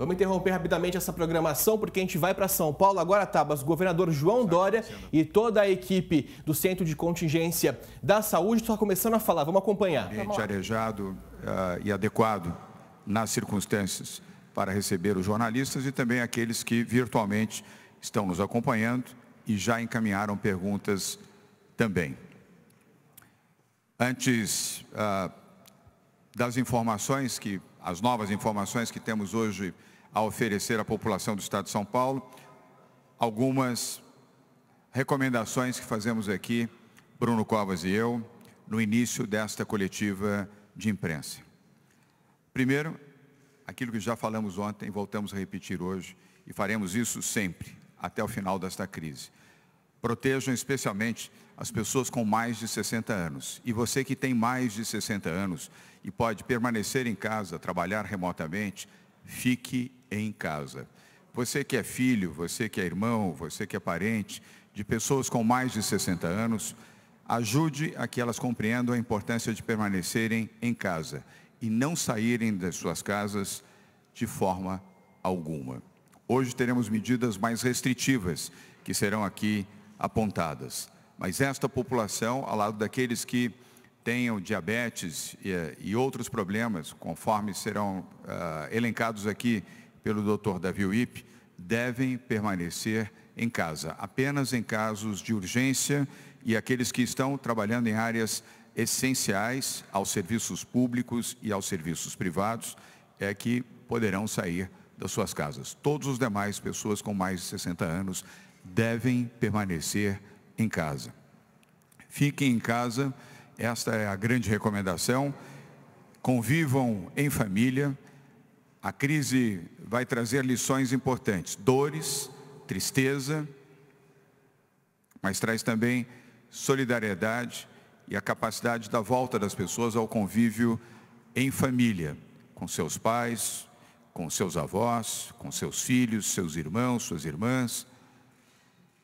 Vamos interromper rapidamente essa programação, porque a gente vai para São Paulo agora, Tabas. O governador João Dória e toda a equipe do Centro de Contingência da Saúde estão tá começando a falar. Vamos acompanhar. Ambiente arejado uh, e adequado nas circunstâncias para receber os jornalistas e também aqueles que virtualmente estão nos acompanhando e já encaminharam perguntas também. Antes uh, das informações que, as novas informações que temos hoje a oferecer à população do Estado de São Paulo. Algumas recomendações que fazemos aqui, Bruno Covas e eu, no início desta coletiva de imprensa. Primeiro, aquilo que já falamos ontem, voltamos a repetir hoje, e faremos isso sempre, até o final desta crise. Protejam especialmente as pessoas com mais de 60 anos. E você que tem mais de 60 anos e pode permanecer em casa, trabalhar remotamente, fique em casa. Você que é filho, você que é irmão, você que é parente de pessoas com mais de 60 anos, ajude a que elas compreendam a importância de permanecerem em casa e não saírem das suas casas de forma alguma. Hoje teremos medidas mais restritivas que serão aqui apontadas, mas esta população, ao lado daqueles que tenham diabetes e, e outros problemas, conforme serão uh, elencados aqui pelo Dr. Davi Wip, devem permanecer em casa, apenas em casos de urgência e aqueles que estão trabalhando em áreas essenciais aos serviços públicos e aos serviços privados é que poderão sair das suas casas. Todos os demais pessoas com mais de 60 anos devem permanecer em casa. Fiquem em casa esta é a grande recomendação. Convivam em família. A crise vai trazer lições importantes, dores, tristeza, mas traz também solidariedade e a capacidade da volta das pessoas ao convívio em família, com seus pais, com seus avós, com seus filhos, seus irmãos, suas irmãs,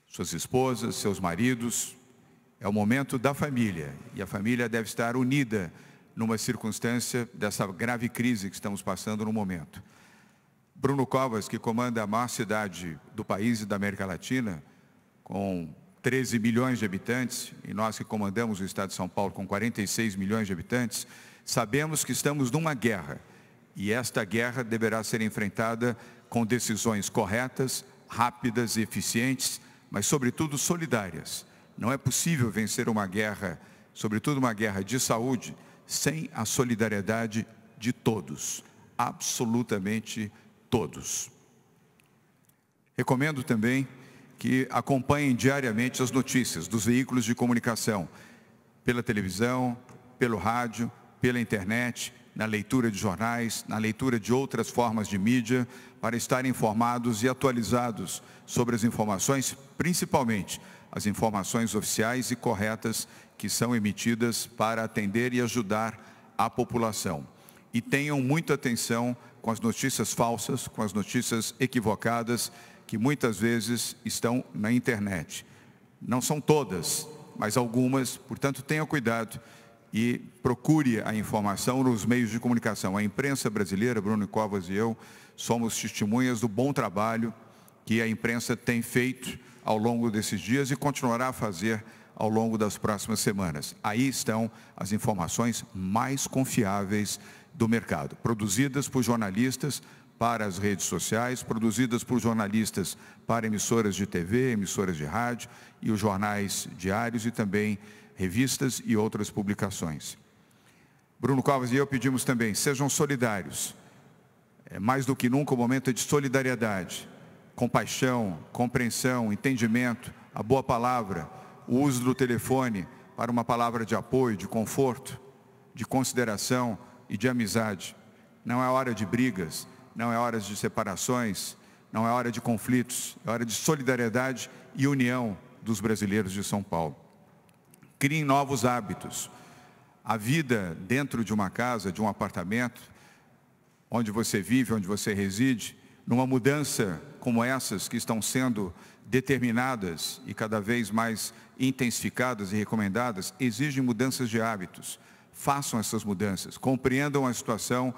suas esposas, seus maridos, é o momento da família e a família deve estar unida numa circunstância dessa grave crise que estamos passando no momento. Bruno Covas, que comanda a maior cidade do país e da América Latina, com 13 milhões de habitantes, e nós que comandamos o estado de São Paulo com 46 milhões de habitantes, sabemos que estamos numa guerra. E esta guerra deverá ser enfrentada com decisões corretas, rápidas e eficientes, mas, sobretudo, solidárias. Não é possível vencer uma guerra, sobretudo uma guerra de saúde, sem a solidariedade de todos, absolutamente todos. Recomendo também que acompanhem diariamente as notícias dos veículos de comunicação, pela televisão, pelo rádio, pela internet, na leitura de jornais, na leitura de outras formas de mídia, para estarem informados e atualizados sobre as informações, principalmente as informações oficiais e corretas que são emitidas para atender e ajudar a população. E tenham muita atenção com as notícias falsas, com as notícias equivocadas que muitas vezes estão na internet. Não são todas, mas algumas, portanto, tenha cuidado e procure a informação nos meios de comunicação. A imprensa brasileira, Bruno Covas e eu, somos testemunhas do bom trabalho que a imprensa tem feito ao longo desses dias e continuará a fazer ao longo das próximas semanas. Aí estão as informações mais confiáveis do mercado, produzidas por jornalistas para as redes sociais, produzidas por jornalistas para emissoras de TV, emissoras de rádio e os jornais diários e também revistas e outras publicações. Bruno Covas e eu pedimos também, sejam solidários. É mais do que nunca o um momento é de solidariedade compaixão, compreensão, entendimento, a boa palavra, o uso do telefone para uma palavra de apoio, de conforto, de consideração e de amizade. Não é hora de brigas, não é hora de separações, não é hora de conflitos, é hora de solidariedade e união dos brasileiros de São Paulo. Criem novos hábitos. A vida dentro de uma casa, de um apartamento, onde você vive, onde você reside, numa mudança como essas que estão sendo determinadas e cada vez mais intensificadas e recomendadas exigem mudanças de hábitos. Façam essas mudanças, compreendam a situação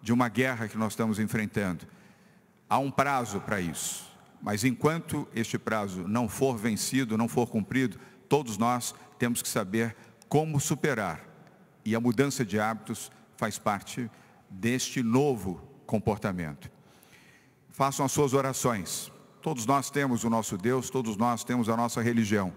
de uma guerra que nós estamos enfrentando. Há um prazo para isso, mas enquanto este prazo não for vencido, não for cumprido, todos nós temos que saber como superar. E a mudança de hábitos faz parte deste novo comportamento façam as suas orações. Todos nós temos o nosso Deus, todos nós temos a nossa religião.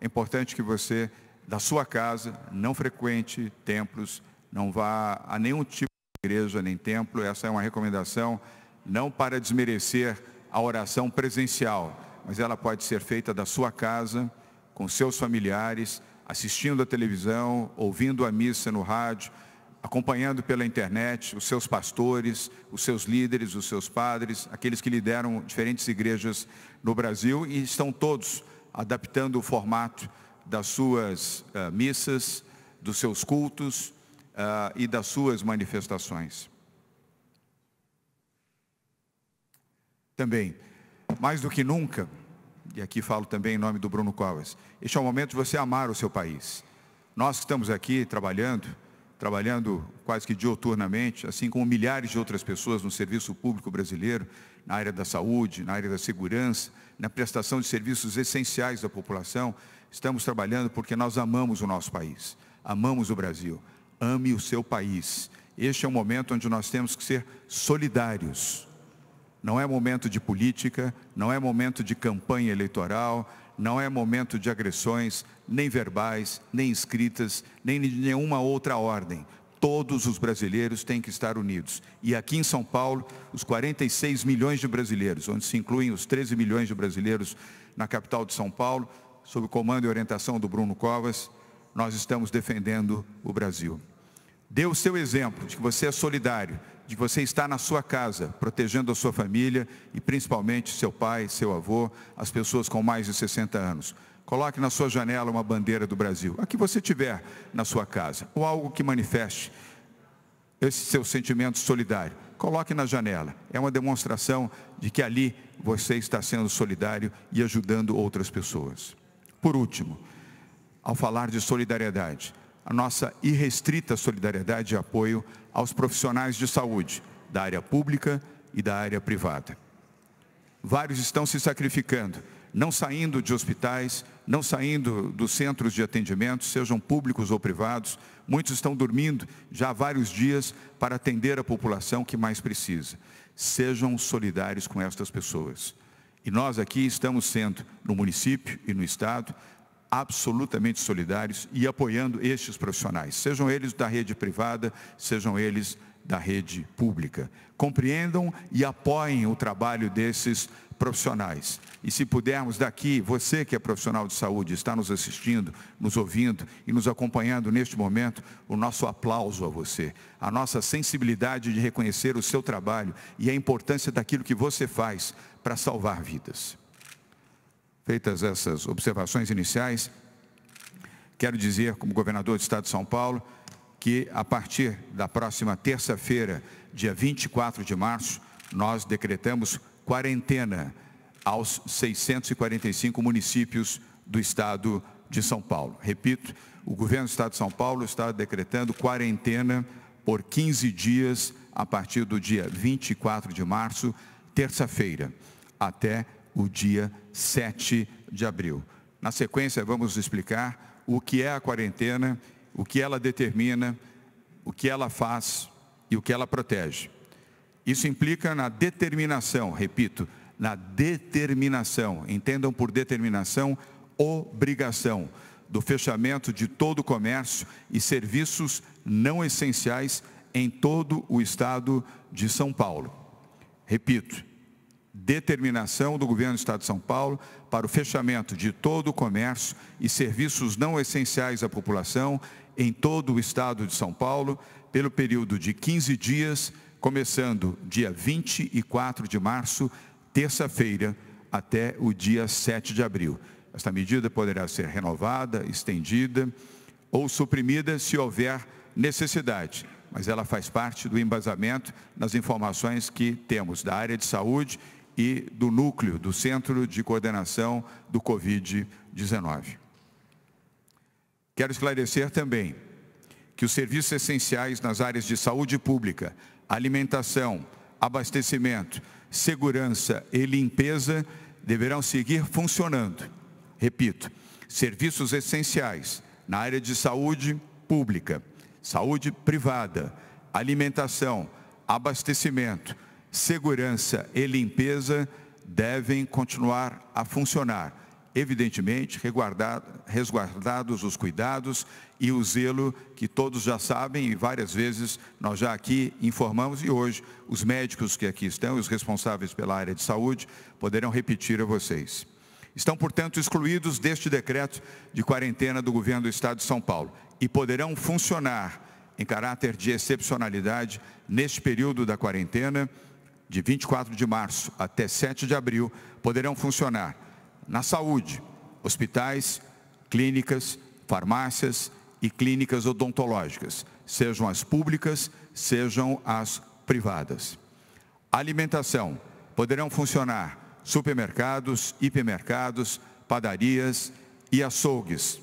É importante que você, da sua casa, não frequente templos, não vá a nenhum tipo de igreja nem templo. Essa é uma recomendação, não para desmerecer a oração presencial, mas ela pode ser feita da sua casa, com seus familiares, assistindo a televisão, ouvindo a missa no rádio acompanhando pela internet os seus pastores, os seus líderes, os seus padres, aqueles que lideram diferentes igrejas no Brasil e estão todos adaptando o formato das suas uh, missas, dos seus cultos uh, e das suas manifestações. Também, mais do que nunca, e aqui falo também em nome do Bruno Covas, este é o momento de você amar o seu país. Nós que estamos aqui trabalhando, trabalhando quase que dioturnamente, assim como milhares de outras pessoas no serviço público brasileiro, na área da saúde, na área da segurança, na prestação de serviços essenciais à população. Estamos trabalhando porque nós amamos o nosso país, amamos o Brasil. Ame o seu país. Este é o momento onde nós temos que ser solidários. Não é momento de política, não é momento de campanha eleitoral, não é momento de agressões, nem verbais, nem escritas, nem de nenhuma outra ordem. Todos os brasileiros têm que estar unidos. E aqui em São Paulo, os 46 milhões de brasileiros, onde se incluem os 13 milhões de brasileiros na capital de São Paulo, sob o comando e orientação do Bruno Covas, nós estamos defendendo o Brasil. Dê o seu exemplo de que você é solidário, de você estar na sua casa, protegendo a sua família e principalmente seu pai, seu avô, as pessoas com mais de 60 anos. Coloque na sua janela uma bandeira do Brasil, a que você tiver na sua casa, ou algo que manifeste esse seu sentimento solidário. Coloque na janela. É uma demonstração de que ali você está sendo solidário e ajudando outras pessoas. Por último, ao falar de solidariedade, a nossa irrestrita solidariedade e apoio aos profissionais de saúde, da área pública e da área privada. Vários estão se sacrificando, não saindo de hospitais, não saindo dos centros de atendimento, sejam públicos ou privados. Muitos estão dormindo já há vários dias para atender a população que mais precisa. Sejam solidários com estas pessoas. E nós aqui estamos sendo, no município e no Estado, absolutamente solidários e apoiando estes profissionais, sejam eles da rede privada, sejam eles da rede pública. Compreendam e apoiem o trabalho desses profissionais. E se pudermos daqui, você que é profissional de saúde, está nos assistindo, nos ouvindo e nos acompanhando neste momento, o nosso aplauso a você, a nossa sensibilidade de reconhecer o seu trabalho e a importância daquilo que você faz para salvar vidas. Feitas essas observações iniciais, quero dizer, como governador do Estado de São Paulo, que a partir da próxima terça-feira, dia 24 de março, nós decretamos quarentena aos 645 municípios do Estado de São Paulo. Repito, o governo do Estado de São Paulo está decretando quarentena por 15 dias a partir do dia 24 de março, terça-feira, até o dia 7 de abril. Na sequência, vamos explicar o que é a quarentena, o que ela determina, o que ela faz e o que ela protege. Isso implica na determinação, repito, na determinação, entendam por determinação, obrigação do fechamento de todo o comércio e serviços não essenciais em todo o estado de São Paulo. Repito, determinação do governo do Estado de São Paulo para o fechamento de todo o comércio e serviços não essenciais à população em todo o Estado de São Paulo pelo período de 15 dias, começando dia 24 de março, terça-feira, até o dia 7 de abril. Esta medida poderá ser renovada, estendida ou suprimida se houver necessidade, mas ela faz parte do embasamento nas informações que temos da área de saúde e do núcleo do Centro de Coordenação do Covid-19. Quero esclarecer também que os serviços essenciais nas áreas de saúde pública, alimentação, abastecimento, segurança e limpeza deverão seguir funcionando. Repito, serviços essenciais na área de saúde pública, saúde privada, alimentação, abastecimento, segurança e limpeza devem continuar a funcionar, evidentemente resguardados os cuidados e o zelo que todos já sabem e várias vezes nós já aqui informamos e hoje os médicos que aqui estão, os responsáveis pela área de saúde, poderão repetir a vocês. Estão, portanto, excluídos deste decreto de quarentena do governo do Estado de São Paulo e poderão funcionar em caráter de excepcionalidade neste período da quarentena de 24 de março até 7 de abril, poderão funcionar na saúde, hospitais, clínicas, farmácias e clínicas odontológicas, sejam as públicas, sejam as privadas. Alimentação: poderão funcionar supermercados, hipermercados, padarias e açougues.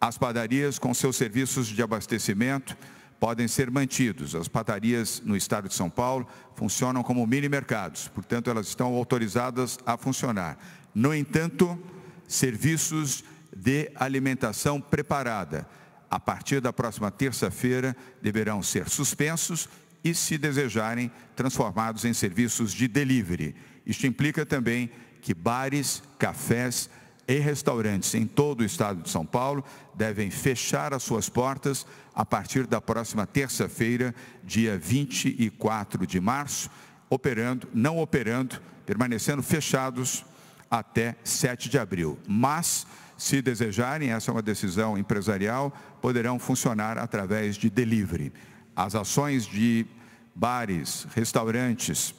As padarias com seus serviços de abastecimento, podem ser mantidos. As padarias no estado de São Paulo funcionam como mini mercados, portanto, elas estão autorizadas a funcionar. No entanto, serviços de alimentação preparada, a partir da próxima terça-feira, deverão ser suspensos e, se desejarem, transformados em serviços de delivery. Isto implica também que bares, cafés, e restaurantes em todo o estado de São Paulo devem fechar as suas portas a partir da próxima terça-feira, dia 24 de março, operando, não operando, permanecendo fechados até 7 de abril. Mas, se desejarem, essa é uma decisão empresarial, poderão funcionar através de delivery. As ações de bares, restaurantes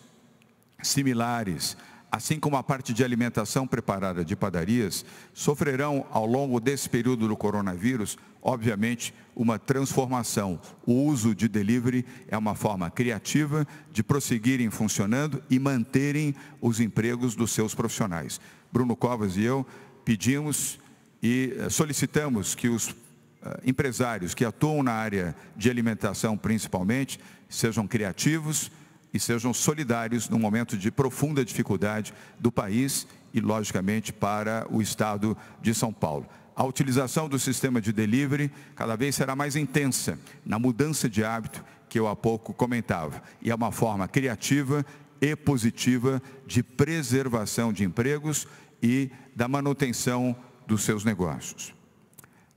similares assim como a parte de alimentação preparada de padarias, sofrerão ao longo desse período do coronavírus, obviamente, uma transformação. O uso de delivery é uma forma criativa de prosseguirem funcionando e manterem os empregos dos seus profissionais. Bruno Covas e eu pedimos e eh, solicitamos que os eh, empresários que atuam na área de alimentação principalmente sejam criativos, e sejam solidários num momento de profunda dificuldade do país e, logicamente, para o Estado de São Paulo. A utilização do sistema de delivery cada vez será mais intensa na mudança de hábito que eu há pouco comentava. E é uma forma criativa e positiva de preservação de empregos e da manutenção dos seus negócios.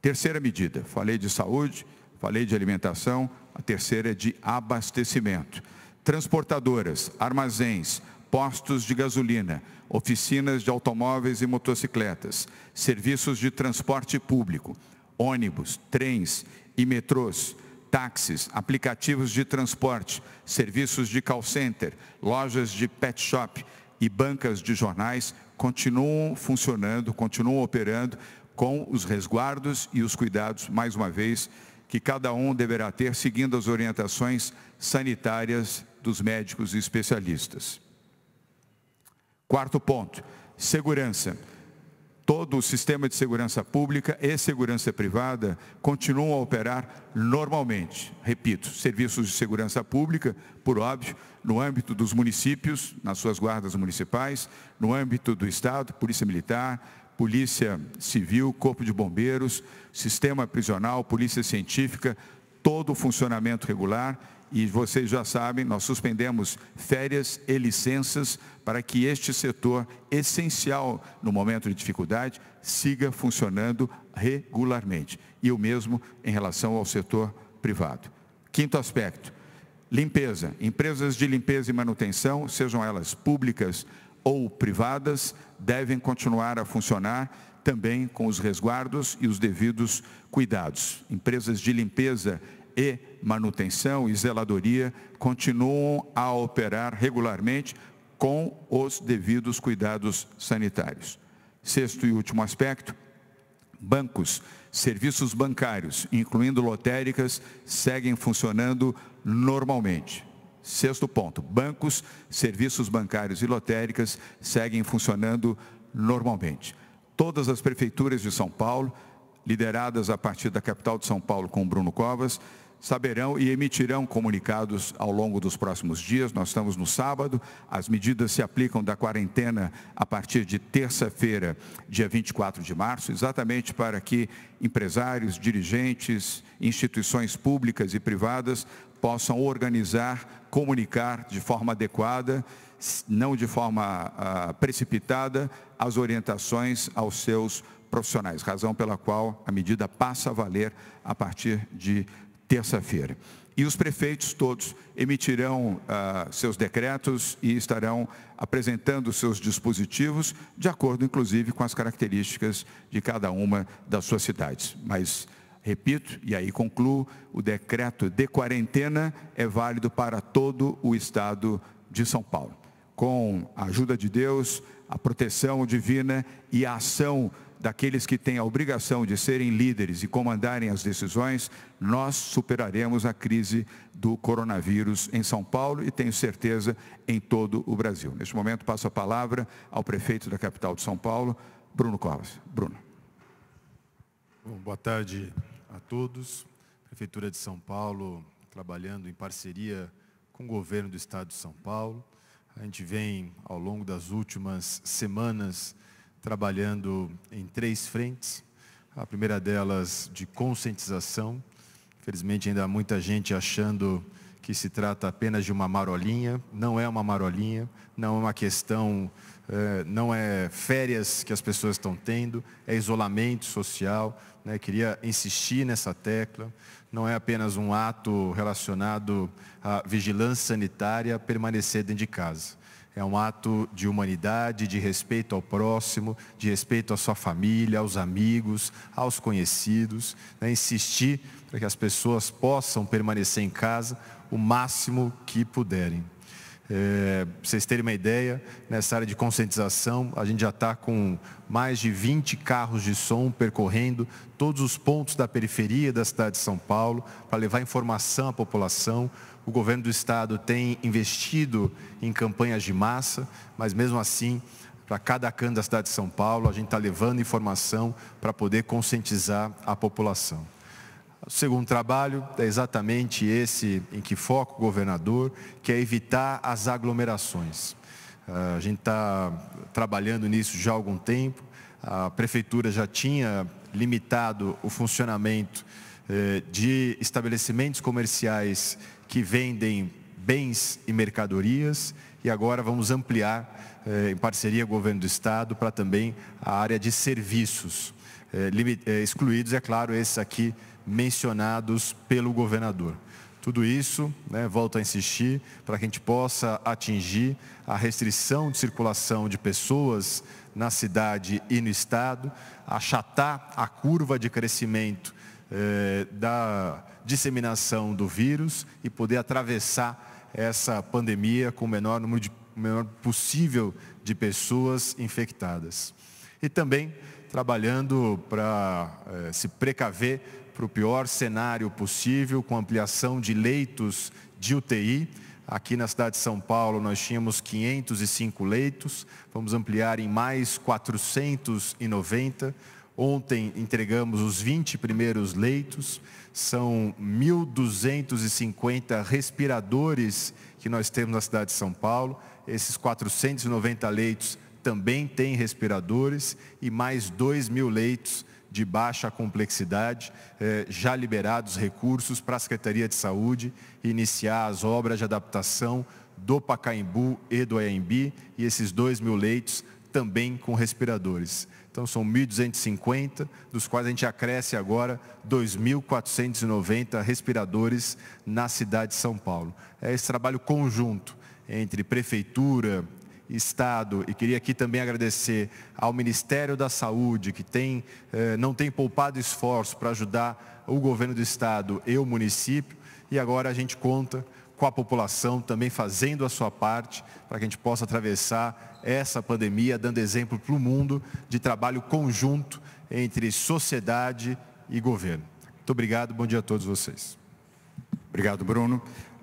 Terceira medida, falei de saúde, falei de alimentação, a terceira é de abastecimento transportadoras, armazéns, postos de gasolina, oficinas de automóveis e motocicletas, serviços de transporte público, ônibus, trens e metrôs, táxis, aplicativos de transporte, serviços de call center, lojas de pet shop e bancas de jornais continuam funcionando, continuam operando com os resguardos e os cuidados, mais uma vez, que cada um deverá ter, seguindo as orientações sanitárias dos médicos e especialistas. Quarto ponto: segurança. Todo o sistema de segurança pública e segurança privada continuam a operar normalmente. Repito, serviços de segurança pública, por óbvio, no âmbito dos municípios, nas suas guardas municipais, no âmbito do Estado, Polícia Militar, Polícia Civil, Corpo de Bombeiros, Sistema Prisional, Polícia Científica, todo o funcionamento regular e vocês já sabem, nós suspendemos férias e licenças para que este setor essencial no momento de dificuldade siga funcionando regularmente. E o mesmo em relação ao setor privado. Quinto aspecto, limpeza. Empresas de limpeza e manutenção, sejam elas públicas ou privadas, devem continuar a funcionar também com os resguardos e os devidos cuidados. Empresas de limpeza e e manutenção e zeladoria continuam a operar regularmente com os devidos cuidados sanitários. Sexto e último aspecto, bancos, serviços bancários, incluindo lotéricas, seguem funcionando normalmente. Sexto ponto, bancos, serviços bancários e lotéricas seguem funcionando normalmente. Todas as prefeituras de São Paulo, lideradas a partir da capital de São Paulo com Bruno Covas, saberão e emitirão comunicados ao longo dos próximos dias. Nós estamos no sábado, as medidas se aplicam da quarentena a partir de terça-feira, dia 24 de março, exatamente para que empresários, dirigentes, instituições públicas e privadas possam organizar, comunicar de forma adequada, não de forma ah, precipitada, as orientações aos seus profissionais, razão pela qual a medida passa a valer a partir de terça-feira. E os prefeitos todos emitirão ah, seus decretos e estarão apresentando seus dispositivos, de acordo, inclusive, com as características de cada uma das suas cidades. Mas, repito, e aí concluo, o decreto de quarentena é válido para todo o estado de São Paulo. Com a ajuda de Deus, a proteção divina e a ação divina, daqueles que têm a obrigação de serem líderes e comandarem as decisões, nós superaremos a crise do coronavírus em São Paulo e tenho certeza em todo o Brasil. Neste momento passo a palavra ao prefeito da capital de São Paulo, Bruno Covas. Bruno. Bom, boa tarde a todos. Prefeitura de São Paulo trabalhando em parceria com o governo do estado de São Paulo. A gente vem ao longo das últimas semanas trabalhando em três frentes. A primeira delas de conscientização. Infelizmente ainda há muita gente achando que se trata apenas de uma marolinha. Não é uma marolinha, não é uma questão, eh, não é férias que as pessoas estão tendo, é isolamento social. Né? Queria insistir nessa tecla. Não é apenas um ato relacionado à vigilância sanitária permanecer dentro de casa. É um ato de humanidade, de respeito ao próximo, de respeito à sua família, aos amigos, aos conhecidos. Né? Insistir para que as pessoas possam permanecer em casa o máximo que puderem. É, vocês terem uma ideia, nessa área de conscientização, a gente já está com mais de 20 carros de som percorrendo todos os pontos da periferia da cidade de São Paulo para levar informação à população. O governo do estado tem investido em campanhas de massa, mas mesmo assim, para cada canto da cidade de São Paulo, a gente está levando informação para poder conscientizar a população. O segundo trabalho é exatamente esse em que foca o governador, que é evitar as aglomerações. Ah, a gente está trabalhando nisso já há algum tempo. A prefeitura já tinha limitado o funcionamento eh, de estabelecimentos comerciais que vendem bens e mercadorias e agora vamos ampliar eh, em parceria com o governo do estado para também a área de serviços eh, excluídos, é claro, esses aqui mencionados pelo governador. Tudo isso, né, volto a insistir, para que a gente possa atingir a restrição de circulação de pessoas na cidade e no Estado, achatar a curva de crescimento eh, da disseminação do vírus e poder atravessar essa pandemia com o menor número de, menor possível de pessoas infectadas. E também trabalhando para eh, se precaver para o pior cenário possível, com ampliação de leitos de UTI. Aqui na cidade de São Paulo nós tínhamos 505 leitos, vamos ampliar em mais 490. Ontem entregamos os 20 primeiros leitos, são 1.250 respiradores que nós temos na cidade de São Paulo. Esses 490 leitos também têm respiradores e mais 2 mil leitos de baixa complexidade, eh, já liberados recursos para a Secretaria de Saúde iniciar as obras de adaptação do Pacaembu e do Anhembi e esses 2 mil leitos também com respiradores. Então são 1.250, dos quais a gente acresce agora 2.490 respiradores na cidade de São Paulo. É esse trabalho conjunto entre prefeitura, Estado e queria aqui também agradecer ao Ministério da Saúde, que tem, eh, não tem poupado esforço para ajudar o governo do Estado e o município. E agora a gente conta com a população também fazendo a sua parte para que a gente possa atravessar essa pandemia, dando exemplo para o mundo de trabalho conjunto entre sociedade e governo. Muito obrigado, bom dia a todos vocês. Obrigado, Bruno.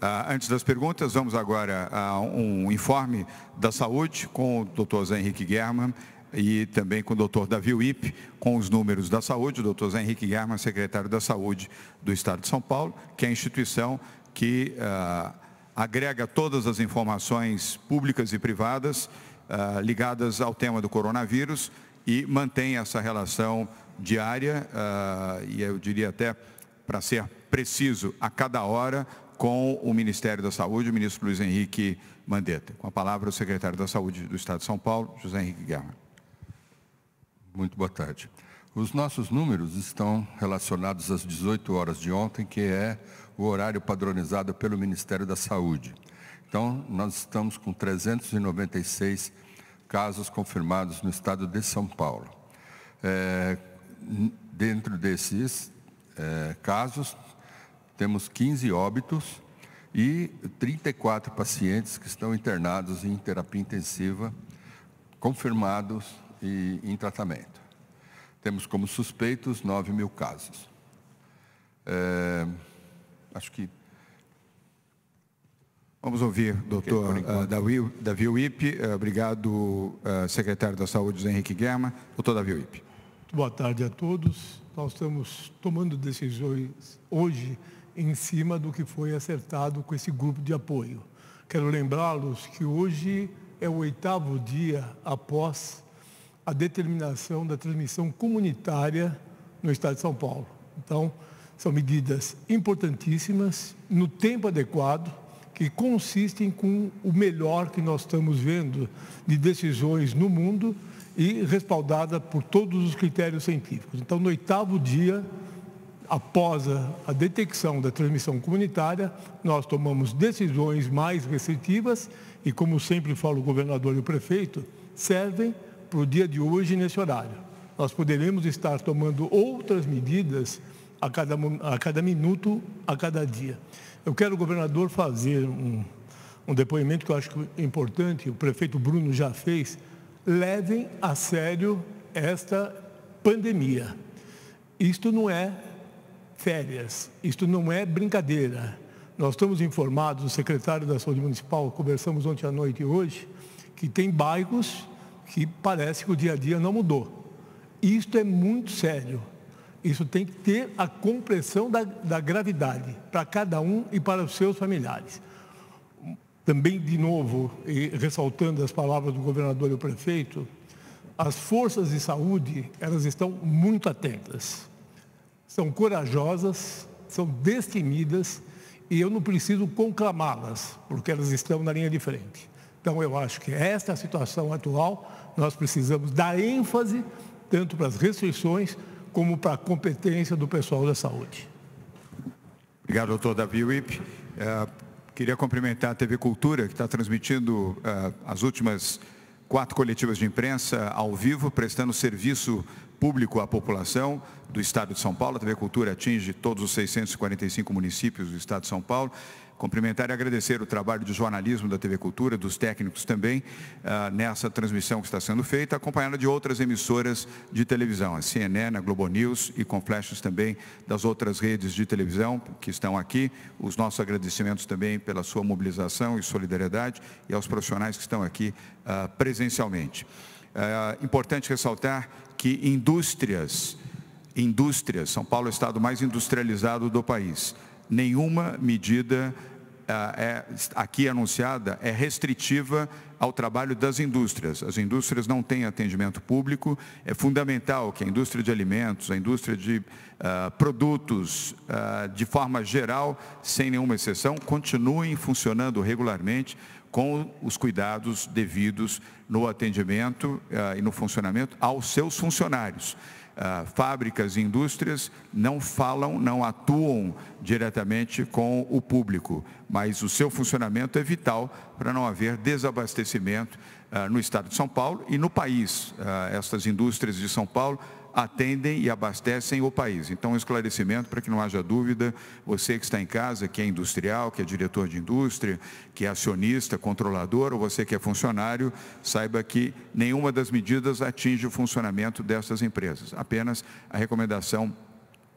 Ah, antes das perguntas, vamos agora a um informe da saúde com o doutor Zé Henrique Guerra e também com o doutor Davi Wip, com os números da saúde, o doutor Zé Henrique Guerra, secretário da Saúde do Estado de São Paulo, que é a instituição que ah, agrega todas as informações públicas e privadas ah, ligadas ao tema do coronavírus e mantém essa relação diária, ah, e eu diria até, para ser preciso, a cada hora, com o Ministério da Saúde, o ministro Luiz Henrique Mandetta. Com a palavra, o secretário da Saúde do Estado de São Paulo, José Henrique Guerra. Muito boa tarde. Os nossos números estão relacionados às 18 horas de ontem, que é o horário padronizado pelo Ministério da Saúde. Então, nós estamos com 396 casos confirmados no estado de São Paulo. É, dentro desses é, casos, temos 15 óbitos e 34 pacientes que estão internados em terapia intensiva, confirmados e em tratamento. Temos como suspeitos 9 mil casos. É, acho que. Vamos ouvir, doutor okay, uh, Davi Uip. Uh, ah, obrigado, uh, secretário da Saúde, José Henrique Guerra. Doutor Davi Uip. Boa tarde a todos. Nós estamos tomando decisões hoje em cima do que foi acertado com esse grupo de apoio. Quero lembrá-los que hoje é o oitavo dia após a determinação da transmissão comunitária no Estado de São Paulo. Então, são medidas importantíssimas, no tempo adequado, que consistem com o melhor que nós estamos vendo de decisões no mundo e respaldada por todos os critérios científicos. Então, no oitavo dia, após a, detecção da transmissão comunitária, nós tomamos decisões mais restritivas e, como sempre fala o governador e o prefeito, servem para o dia de hoje nesse horário. Nós poderemos estar tomando outras medidas a cada, a cada minuto, a cada dia. Eu quero, governador, fazer um, um depoimento que eu acho é importante, o prefeito Bruno já fez. Levem a sério esta pandemia. Isto não é férias. Isto não é brincadeira. Nós estamos informados, o secretário da Saúde Municipal, conversamos ontem à noite e hoje, que tem bairros que parece que o dia a dia não mudou. Isto é muito sério. Isso tem que ter a compressão da, da gravidade para cada um e para os seus familiares. Também, de novo, ressaltando as palavras do governador e do prefeito, as forças de saúde, elas estão muito atentas são corajosas, são destemidas e eu não preciso conclamá-las, porque elas estão na linha de frente. Então, eu acho que esta é a situação atual, nós precisamos dar ênfase tanto para as restrições como para a competência do pessoal da saúde. Obrigado, doutor Davi Wip. Eh, queria cumprimentar a TV Cultura, que está transmitindo eh, as últimas quatro coletivas de imprensa ao vivo, prestando serviço público à população do Estado de São Paulo. A TV Cultura atinge todos os 645 municípios do Estado de São Paulo. Cumprimentar e agradecer o trabalho de jornalismo da TV Cultura, dos técnicos também, ah, nessa transmissão que está sendo feita, acompanhada de outras emissoras de televisão, a CNN, a Globo News e com flashes também das outras redes de televisão que estão aqui. Os nossos agradecimentos também pela sua mobilização e solidariedade e aos profissionais que estão aqui ah, presencialmente. É importante ressaltar que indústrias, indústrias, São Paulo é o estado mais industrializado do país, nenhuma medida ah, é, aqui anunciada é restritiva ao trabalho das indústrias. As indústrias não têm atendimento público. É fundamental que a indústria de alimentos, a indústria de ah, produtos, ah, de forma geral, sem nenhuma exceção, continuem funcionando regularmente com os cuidados devidos no atendimento eh, e no funcionamento aos seus funcionários. Ah, fábricas e indústrias não falam, não atuam diretamente com o público, mas o seu funcionamento é vital para não haver desabastecimento ah, no estado de São Paulo e no país. Ah, estas indústrias de São Paulo atendem e abastecem o país. Então, um esclarecimento para que não haja dúvida, você que está em casa, que é industrial, que é diretor de indústria, que é acionista, controlador, ou você que é funcionário, saiba que nenhuma das medidas atinge o funcionamento dessas empresas. Apenas a recomendação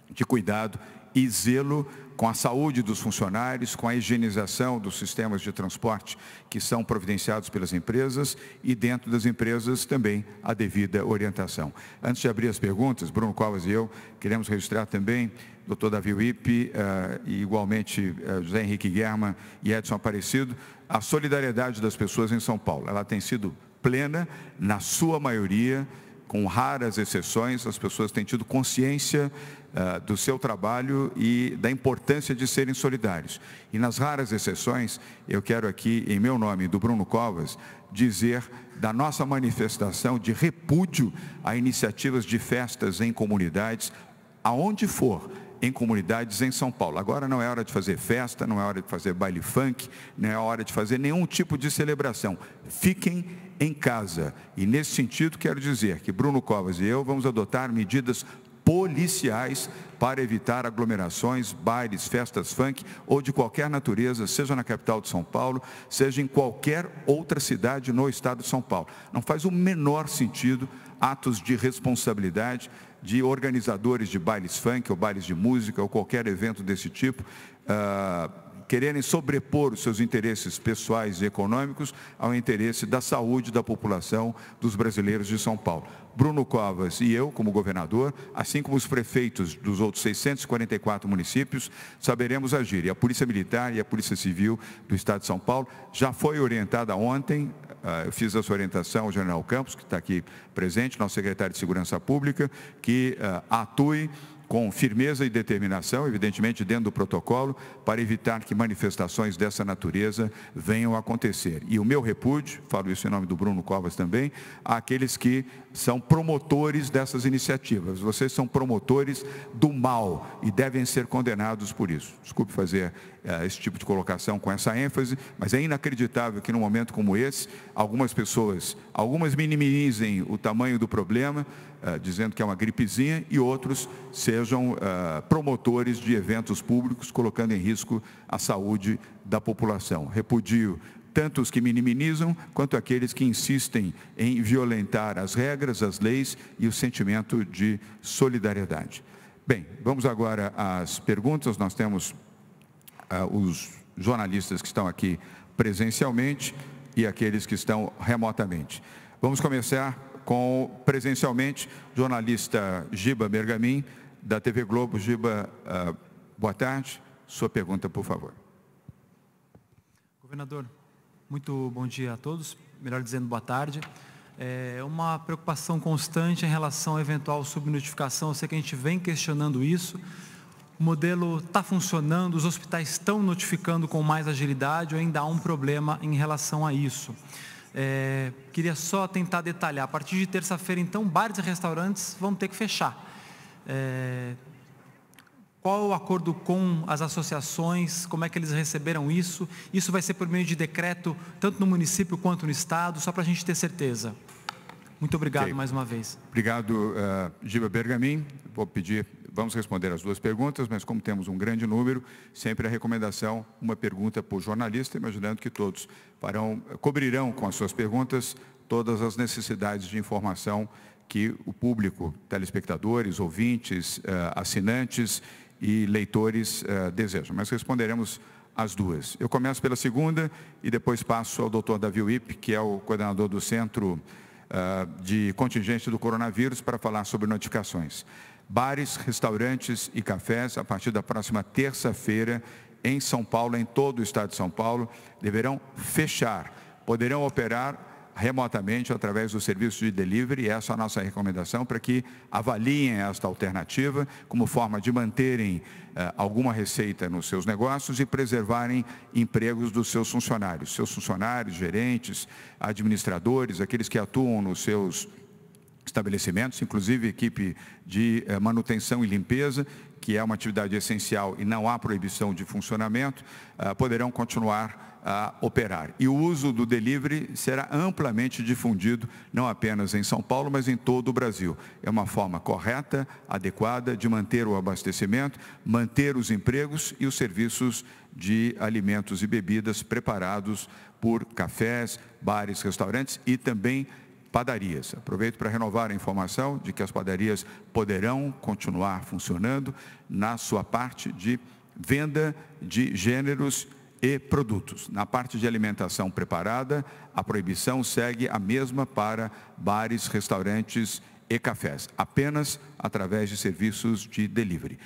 de cuidado e zelo com a saúde dos funcionários, com a higienização dos sistemas de transporte que são providenciados pelas empresas e dentro das empresas também a devida orientação. Antes de abrir as perguntas, Bruno Covas e eu queremos registrar também doutor Davi Wippe eh, e igualmente eh, José Henrique Guerma e Edson Aparecido, a solidariedade das pessoas em São Paulo. Ela tem sido plena, na sua maioria, com raras exceções, as pessoas têm tido consciência ah, do seu trabalho e da importância de serem solidários. E nas raras exceções, eu quero aqui, em meu nome, do Bruno Covas, dizer da nossa manifestação de repúdio a iniciativas de festas em comunidades, aonde for, em comunidades em São Paulo. Agora não é hora de fazer festa, não é hora de fazer baile funk, não é hora de fazer nenhum tipo de celebração. Fiquem em casa. E nesse sentido, quero dizer que Bruno Covas e eu vamos adotar medidas policiais para evitar aglomerações, bailes, festas funk ou de qualquer natureza, seja na capital de São Paulo, seja em qualquer outra cidade no estado de São Paulo. Não faz o menor sentido atos de responsabilidade de organizadores de bailes funk ou bailes de música ou qualquer evento desse tipo. Uh, quererem sobrepor os seus interesses pessoais e econômicos ao interesse da saúde da população dos brasileiros de São Paulo. Bruno Covas e eu, como governador, assim como os prefeitos dos outros 644 municípios, saberemos agir. E a Polícia Militar e a Polícia Civil do Estado de São Paulo já foi orientada ontem, ah, eu fiz essa orientação ao General Campos, que está aqui presente, nosso secretário de Segurança Pública, que ah, atue com firmeza e determinação, evidentemente dentro do protocolo, para evitar que manifestações dessa natureza venham a acontecer. E o meu repúdio, falo isso em nome do Bruno Covas também, àqueles que são promotores dessas iniciativas. Vocês são promotores do mal e devem ser condenados por isso. Desculpe fazer uh, esse tipo de colocação com essa ênfase, mas é inacreditável que num momento como esse, algumas pessoas, algumas minimizem o tamanho do problema, eh, dizendo que é uma gripezinha, e outros sejam eh, promotores de eventos públicos, colocando em risco a saúde da população. Repudio tanto os que minimizam quanto aqueles que insistem em violentar as regras, as leis e o sentimento de solidariedade. Bem, vamos agora às perguntas. Nós temos uh, os jornalistas que estão aqui presencialmente e aqueles que estão remotamente. Vamos começar com presencialmente jornalista Giba Bergamin, da TV Globo. Giba, ah, boa tarde. Sua pergunta, por favor. Governador, muito bom dia a todos, melhor dizendo, boa tarde. É uma preocupação constante em relação à eventual subnotificação, eu sei que a gente vem questionando isso. O modelo está funcionando, os hospitais estão notificando com mais agilidade ou ainda há um problema em relação a isso? É, queria só tentar detalhar. A partir de terça-feira, então, bares e restaurantes vão ter que fechar. É, qual o acordo com as associações? Como é que eles receberam isso? Isso vai ser por meio de decreto, tanto no município quanto no estado, só para a gente ter certeza. Muito obrigado okay. mais uma vez. Obrigado, uh, Giba Bergamin. Vou pedir Vamos responder as duas perguntas, mas como temos um grande número, sempre a recomendação, uma pergunta por jornalista, imaginando que todos farão, cobrirão com as suas perguntas todas as necessidades de informação que o público, telespectadores, ouvintes, eh, assinantes e leitores eh, desejam. Mas responderemos as duas. Eu começo pela segunda e depois passo ao doutor Davi Wip, que é o coordenador do Centro eh, de Contingente do Coronavírus, para falar sobre notificações bares, restaurantes e cafés, a partir da próxima terça-feira, em São Paulo, em todo o estado de São Paulo, deverão fechar, poderão operar remotamente através do serviço de delivery. Essa é a nossa recomendação para que avaliem esta alternativa como forma de manterem eh, alguma receita nos seus negócios e preservarem empregos dos seus funcionários. Seus funcionários, gerentes, administradores, aqueles que atuam nos seus estabelecimentos, inclusive equipe de eh, manutenção e limpeza, que é uma atividade essencial e não há proibição de funcionamento, ah, poderão continuar a operar. E o uso do delivery será amplamente difundido, não apenas em São Paulo, mas em todo o Brasil. É uma forma correta, adequada de manter o abastecimento, manter os empregos e os serviços de alimentos e bebidas preparados por cafés, bares, restaurantes e também padarias. Aproveito para renovar a informação de que as padarias poderão continuar funcionando na sua parte de venda de gêneros e produtos. Na parte de alimentação preparada, a proibição segue a mesma para bares, restaurantes e cafés, apenas através de serviços de delivery.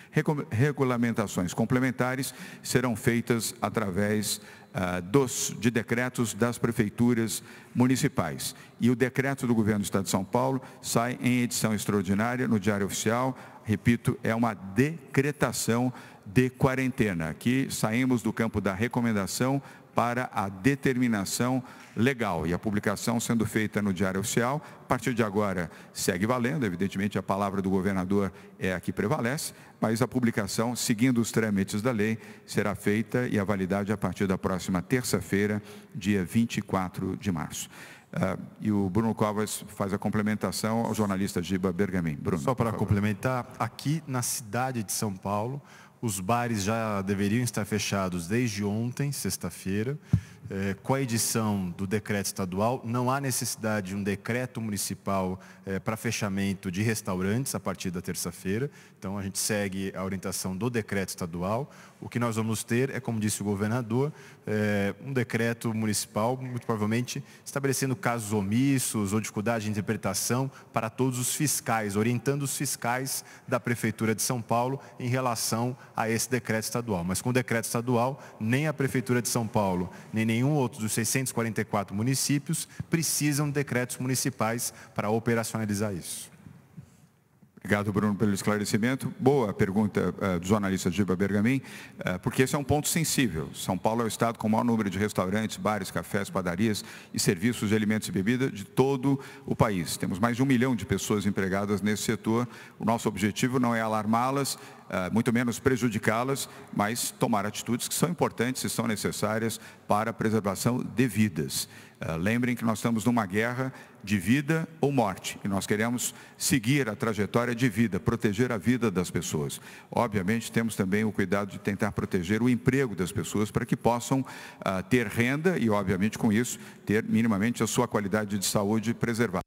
Regulamentações complementares serão feitas através ah, dos, de decretos das prefeituras municipais. E o decreto do governo do Estado de São Paulo sai em edição extraordinária no Diário Oficial. Repito, é uma decretação de quarentena. Aqui saímos do campo da recomendação para a determinação legal. E a publicação sendo feita no Diário Oficial, a partir de agora segue valendo, evidentemente a palavra do governador é a que prevalece, mas a publicação, seguindo os trâmites da lei, será feita e a validade a partir da próxima terça-feira, dia 24 de março. Uh, e o Bruno Covas faz a complementação ao jornalista Giba Bergamin. Bruno, Só para complementar, aqui na cidade de São Paulo, os bares já deveriam estar fechados desde ontem, sexta-feira. Eh, com a edição do decreto estadual, não há necessidade de um decreto municipal eh, para fechamento de restaurantes a partir da terça-feira. Então, a gente segue a orientação do decreto estadual. O que nós vamos ter é, como disse o governador, eh, um decreto municipal, muito provavelmente, estabelecendo casos omissos ou dificuldade de interpretação para todos os fiscais, orientando os fiscais da Prefeitura de São Paulo em relação a esse decreto estadual. Mas com o decreto estadual, nem a Prefeitura de São Paulo, nem nenhum nenhum outro dos 644 municípios precisam de decretos municipais para operacionalizar isso. Obrigado, Bruno, pelo esclarecimento. Boa pergunta uh, do jornalista Giba Bergamin, uh, porque esse é um ponto sensível. São Paulo é o estado com o maior número de restaurantes, bares, cafés, padarias e serviços de alimentos e bebida de todo o país. Temos mais de um milhão de pessoas empregadas nesse setor. O nosso objetivo não é alarmá-las, ah, muito menos prejudicá-las, mas tomar atitudes que são importantes e são necessárias para a preservação de vidas. Ah, lembrem que nós estamos numa guerra de vida ou morte, e nós queremos seguir a trajetória de vida, proteger a vida das pessoas. Obviamente, temos também o cuidado de tentar proteger o emprego das pessoas para que possam ah, ter renda e, obviamente, com isso, ter minimamente a sua qualidade de saúde preservada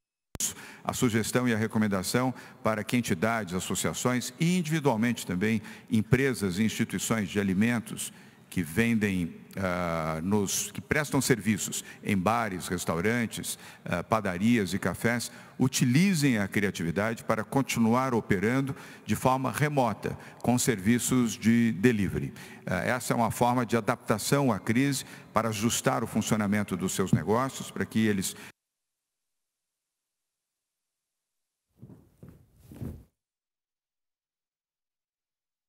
a sugestão e a recomendação para que entidades, associações e individualmente também empresas e instituições de alimentos que vendem, ah, nos, que prestam serviços em bares, restaurantes, ah, padarias e cafés, utilizem a criatividade para continuar operando de forma remota, com serviços de delivery. Ah, essa é uma forma de adaptação à crise para ajustar o funcionamento dos seus negócios, para que eles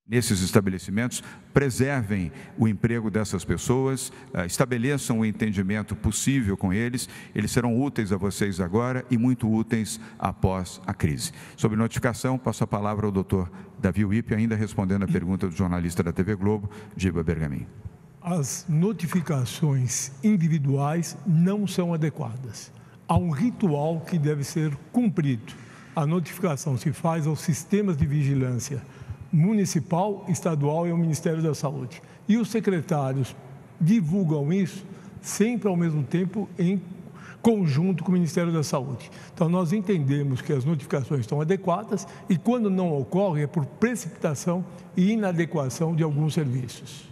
nesses estabelecimentos, preservem o emprego dessas pessoas, ah, estabeleçam o entendimento possível com eles, eles serão úteis a vocês agora e muito úteis após a crise. Sobre notificação, passo a palavra ao doutor Davi Wipe, ainda respondendo a pergunta do jornalista da TV Globo, Diba Bergamin. As notificações individuais não são adequadas. Há um ritual que deve ser cumprido. A notificação se faz aos sistemas de vigilância municipal, estadual e o Ministério da Saúde. E os secretários divulgam isso sempre ao mesmo tempo em conjunto com o Ministério da Saúde. Então, nós entendemos que as notificações estão adequadas e, quando não ocorre, é por precipitação e inadequação de alguns serviços.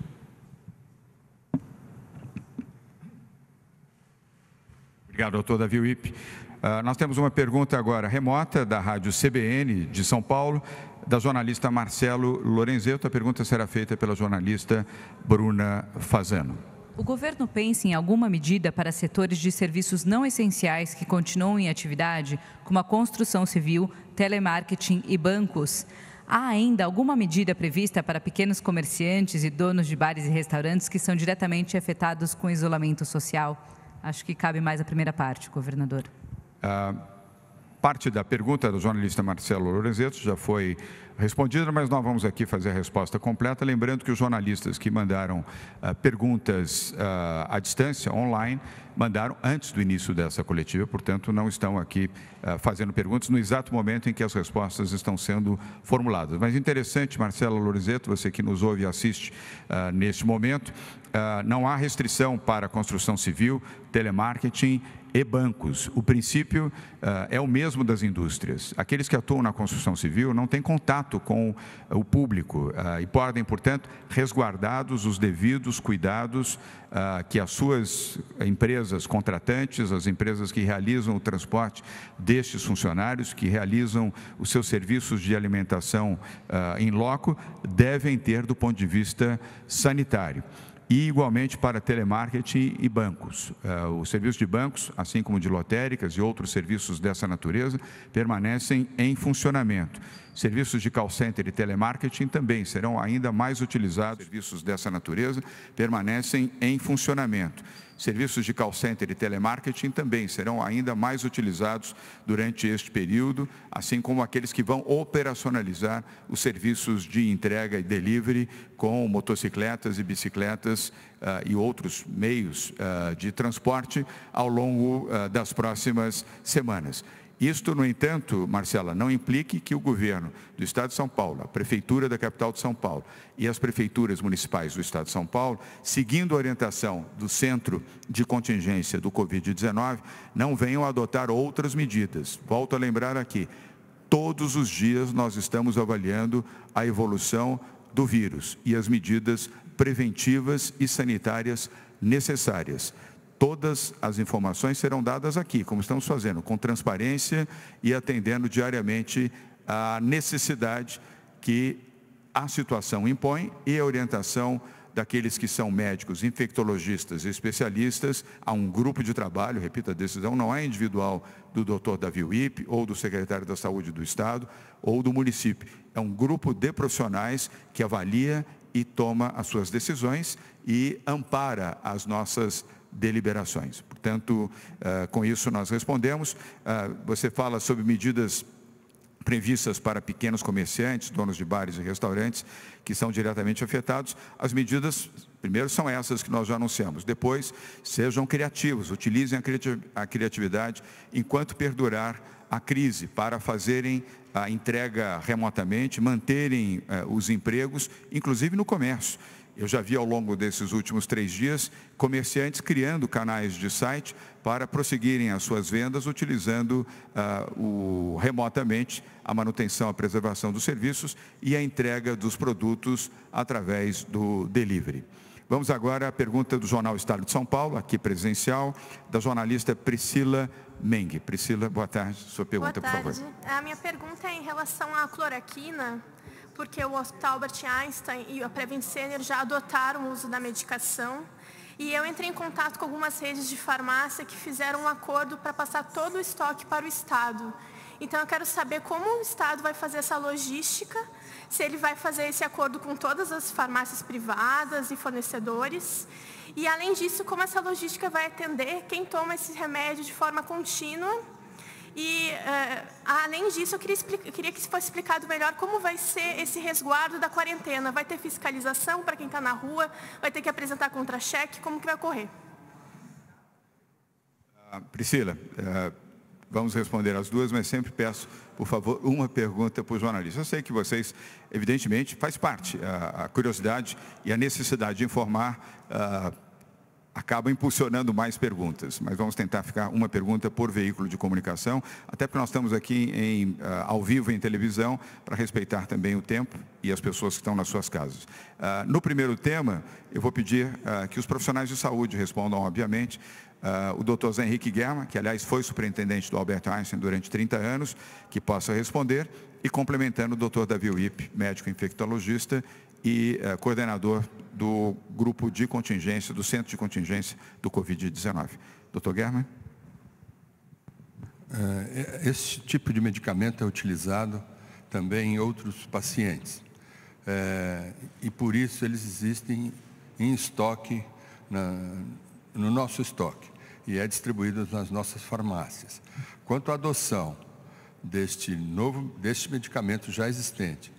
Obrigado, doutor Davi Wipe. Uh, ah, nós temos uma pergunta agora remota da Rádio CBN de São Paulo, da jornalista Marcelo Lorenzeto. A pergunta será feita pela jornalista Bruna Fazano. O governo pensa em alguma medida para setores de serviços não essenciais que continuam em atividade, como a construção civil, telemarketing e bancos? Há ainda alguma medida prevista para pequenos comerciantes e donos de bares e restaurantes que são diretamente afetados com isolamento social? Acho que cabe mais a primeira parte, governador. Ah Parte da pergunta do jornalista Marcelo Lorenzetto já foi respondida, mas nós vamos aqui fazer a resposta completa. Lembrando que os jornalistas que mandaram ah, perguntas ah, à distância, online, mandaram antes do início dessa coletiva, portanto, não estão aqui ah, fazendo perguntas no exato momento em que as respostas estão sendo formuladas. Mas interessante, Marcelo Lorenzetto, você que nos ouve e assiste neste momento, não há restrição para construção civil, telemarketing e bancos. O princípio uh, é o mesmo das indústrias. Aqueles que atuam na construção civil não têm contato com o público uh, e podem, portanto, resguardados os devidos cuidados uh, que as suas empresas contratantes, as empresas que realizam o transporte destes funcionários, que realizam os seus serviços de alimentação em loco, devem ter do ponto de vista sanitário e igualmente para telemarketing e bancos. É, o serviço de bancos, assim como de lotéricas e outros serviços dessa natureza, permanecem em funcionamento. Serviços de call center e telemarketing também serão ainda mais utilizados. Serviços dessa natureza permanecem em funcionamento. Serviços de call center e telemarketing também serão ainda mais utilizados durante este período, assim como aqueles que vão operacionalizar os serviços de entrega e delivery com motocicletas e bicicletas uh, e outros meios uh, de transporte ao longo uh, das próximas semanas. Isto, no entanto, Marcela, não implique que o governo do Estado de São Paulo, a Prefeitura da capital de São Paulo e as prefeituras municipais do Estado de São Paulo, seguindo a orientação do Centro de Contingência do Covid-19, não venham adotar outras medidas. Volto a lembrar aqui, todos os dias nós estamos avaliando a evolução do vírus e as medidas preventivas e sanitárias necessárias. Todas as informações serão dadas aqui, como estamos fazendo, com transparência e atendendo diariamente à necessidade que a situação impõe e a orientação daqueles que são médicos, infectologistas e especialistas a um grupo de trabalho, repito, a decisão não é individual do doutor Davi Wip ou do secretário da Saúde do Estado ou do município. É um grupo de profissionais que avalia e toma as suas decisões e ampara as nossas deliberações. Portanto, eh, com isso nós respondemos. Eh, você fala sobre medidas previstas para pequenos comerciantes, donos de bares e restaurantes, que são diretamente afetados. As medidas, primeiro, são essas que nós já anunciamos. Depois, sejam criativos, utilizem a criatividade enquanto perdurar a crise para fazerem a entrega remotamente, manterem eh, os empregos, inclusive no comércio. Eu já vi ao longo desses últimos três dias comerciantes criando canais de site para prosseguirem as suas vendas utilizando uh, o, remotamente a manutenção, a preservação dos serviços e a entrega dos produtos através do delivery. Vamos agora à pergunta do Jornal Estado de São Paulo, aqui presencial, da jornalista Priscila Meng. Priscila, boa tarde. Sua pergunta, boa tarde. por favor. A minha pergunta é em relação à cloraquina porque o Hospital Albert Einstein e a Prevencener já adotaram o uso da medicação. E eu entrei em contato com algumas redes de farmácia que fizeram um acordo para passar todo o estoque para o Estado. Então, eu quero saber como o Estado vai fazer essa logística, se ele vai fazer esse acordo com todas as farmácias privadas e fornecedores. E, além disso, como essa logística vai atender quem toma esse remédio de forma contínua e, uh, além disso, eu queria, eu queria que fosse explicado melhor como vai ser esse resguardo da quarentena. Vai ter fiscalização para quem está na rua? Vai ter que apresentar contra-cheque? Como que vai ocorrer? Ah, Priscila, eh, vamos responder as duas, mas sempre peço, por favor, uma pergunta para o jornalista. Eu sei que vocês, evidentemente, faz parte eh, a curiosidade e a necessidade de informar ah, acaba impulsionando mais perguntas, mas vamos tentar ficar uma pergunta por veículo de comunicação, até porque nós estamos aqui em, ah, ao vivo em televisão, para respeitar também o tempo e as pessoas que estão nas suas casas. Ah, no primeiro tema, eu vou pedir ah, que os profissionais de saúde respondam, obviamente, Uh, o doutor Zé Henrique Guerra, que aliás foi superintendente do Albert Einstein durante 30 anos, que possa responder, e complementando o doutor Davi Wipp, médico infectologista, e é, coordenador do grupo de contingência, do centro de contingência do Covid-19. Doutor German? Eh, eh, esse tipo de medicamento é utilizado também em outros pacientes. É, e por isso eles existem em estoque, na, no nosso estoque, e é distribuído nas nossas farmácias. Quanto à adoção deste novo, deste medicamento já existente,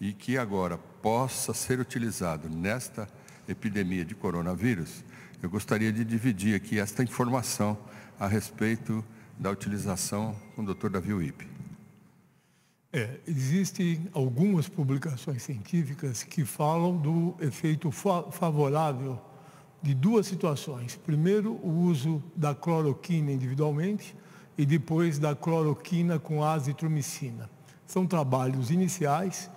e que agora possa ser utilizado nesta epidemia de coronavírus, eu gostaria de dividir aqui esta informação a respeito da utilização com o Dr. Davi Wippe. É, existem algumas publicações científicas que falam do efeito fa favorável de duas situações. Primeiro, o uso da cloroquina individualmente e depois da cloroquina com azitromicina. São trabalhos iniciais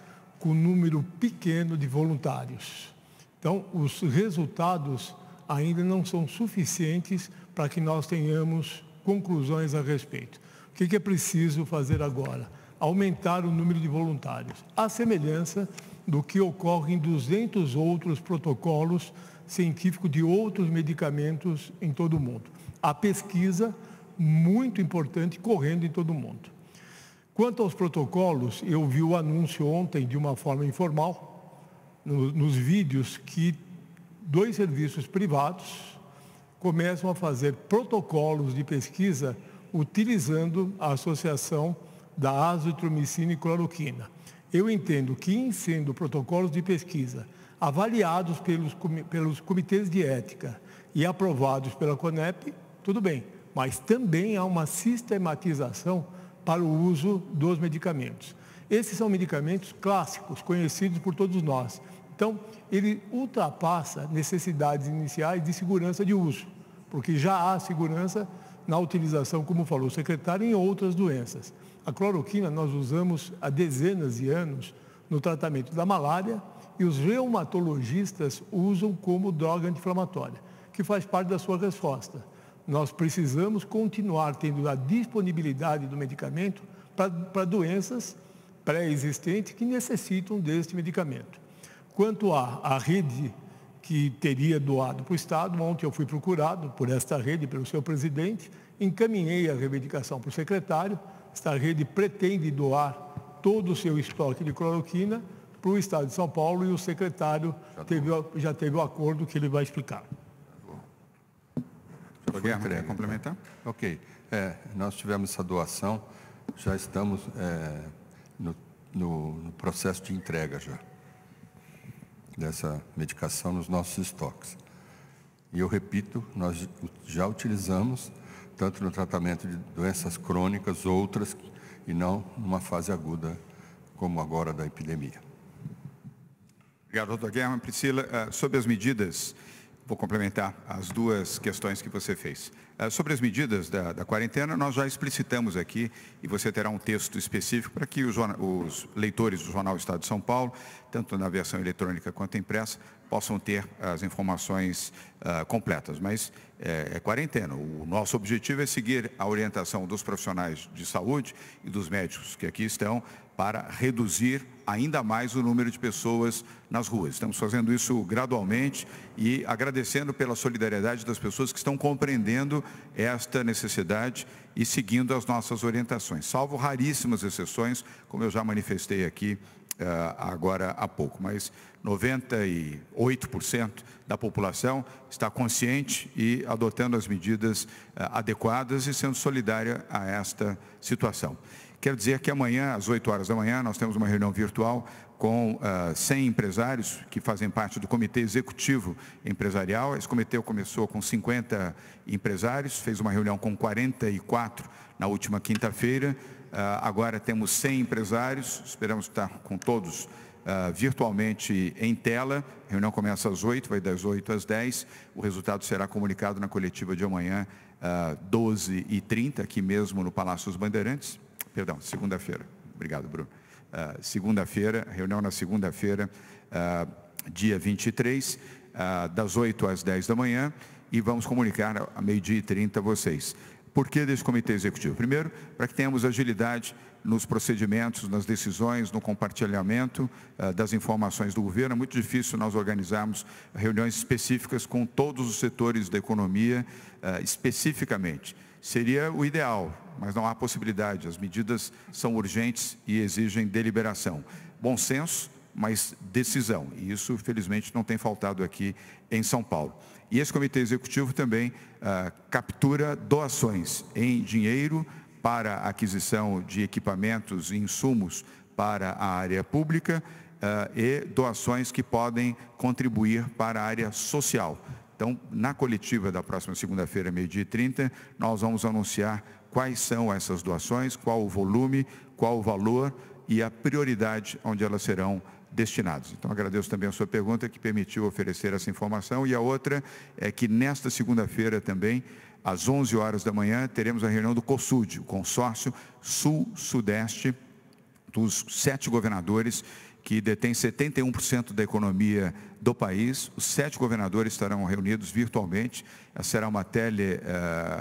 com um número pequeno de voluntários. Então, os resultados ainda não são suficientes para que nós tenhamos conclusões a respeito. O que é preciso fazer agora? Aumentar o número de voluntários, à semelhança do que ocorre em 200 outros protocolos científicos de outros medicamentos em todo o mundo. A pesquisa muito importante correndo em todo o mundo. Quanto aos protocolos, eu vi o anúncio ontem de uma forma informal, no, nos vídeos, que dois serviços privados começam a fazer protocolos de pesquisa utilizando a associação da azitromicina e cloroquina. Eu entendo que, em sendo protocolos de pesquisa avaliados pelos, pelos comitês de ética e aprovados pela CONEP, tudo bem, mas também há uma sistematização para o uso dos medicamentos. Esses são medicamentos clássicos, conhecidos por todos nós. Então, ele ultrapassa necessidades iniciais de segurança de uso, porque já há segurança na utilização, como falou o secretário, em outras doenças. A cloroquina nós usamos há dezenas de anos no tratamento da malária e os reumatologistas usam como droga anti-inflamatória, que faz parte da sua resposta nós precisamos continuar tendo a disponibilidade do medicamento para doenças pré-existentes que necessitam deste medicamento. Quanto à, à rede que teria doado para o Estado, ontem eu fui procurado por esta rede, pelo seu presidente, encaminhei a reivindicação para o secretário, esta rede pretende doar todo o seu estoque de cloroquina para o Estado de São Paulo e o secretário já teve, já teve o acordo que ele vai explicar. Foi Guerra, né? complementar? Ok. É, nós tivemos essa doação, já estamos é, no, no, no processo de entrega já dessa medicação nos nossos estoques. E eu repito, nós já utilizamos, tanto no tratamento de doenças crônicas, outras, e não numa fase aguda como agora da epidemia. Obrigado, doutor Guerra. Priscila, é, sobre as medidas Vou complementar as duas questões que você fez. Eh, sobre as medidas da, da, quarentena, nós já explicitamos aqui, e você terá um texto específico para que os, os leitores do Jornal Estado de São Paulo, tanto na versão eletrônica quanto impressa, possam ter as informações uh, completas. Mas é, é quarentena. O nosso objetivo é seguir a orientação dos profissionais de saúde e dos médicos que aqui estão para reduzir ainda mais o número de pessoas nas ruas. Estamos fazendo isso gradualmente e agradecendo pela solidariedade das pessoas que estão compreendendo esta necessidade e seguindo as nossas orientações, salvo raríssimas exceções, como eu já manifestei aqui eh, agora há pouco, mas 98% da população está consciente e adotando as medidas eh, adequadas e sendo solidária a esta situação. Quero dizer que amanhã, às 8 horas da manhã, nós temos uma reunião virtual com uh, ah, 100 empresários que fazem parte do Comitê Executivo Empresarial. Esse comitê começou com 50 empresários, fez uma reunião com 44 na última quinta-feira. Uh, agora temos 100 empresários, esperamos estar com todos Uh, virtualmente em tela. A reunião começa às 8, vai das 8 às 10. O resultado será comunicado na coletiva de amanhã, uh, 12h30, aqui mesmo no Palácio dos Bandeirantes perdão, segunda-feira. Obrigado, Bruno. Uh, segunda-feira, reunião na segunda-feira, uh, dia 23, uh, ah, das 8 às 10 da manhã, e vamos comunicar a meio-dia e 30 a vocês. Por que desse comitê executivo? Primeiro, para que tenhamos agilidade nos procedimentos, nas decisões, no compartilhamento uh, das informações do governo. É muito difícil nós organizarmos reuniões específicas com todos os setores da economia uh, especificamente seria o ideal, mas não há possibilidade. As medidas são urgentes e exigem deliberação. Bom senso, mas decisão. E isso, felizmente, não tem faltado aqui em São Paulo. E esse comitê executivo também ah, captura doações em dinheiro para aquisição de equipamentos e insumos para a área pública ah, e doações que podem contribuir para a área social então, na coletiva da próxima segunda-feira, meio-dia e 30, nós vamos anunciar quais são essas doações, qual o volume, qual o valor e a prioridade onde elas serão destinadas. Então, agradeço também a sua pergunta que permitiu oferecer essa informação. E a outra é que nesta segunda-feira também, às 11 horas da manhã, teremos a reunião do COSUD, o Consórcio Sul-Sudeste dos sete governadores que detém 71% da economia do país. Os sete governadores estarão reunidos virtualmente. Essa será uma tele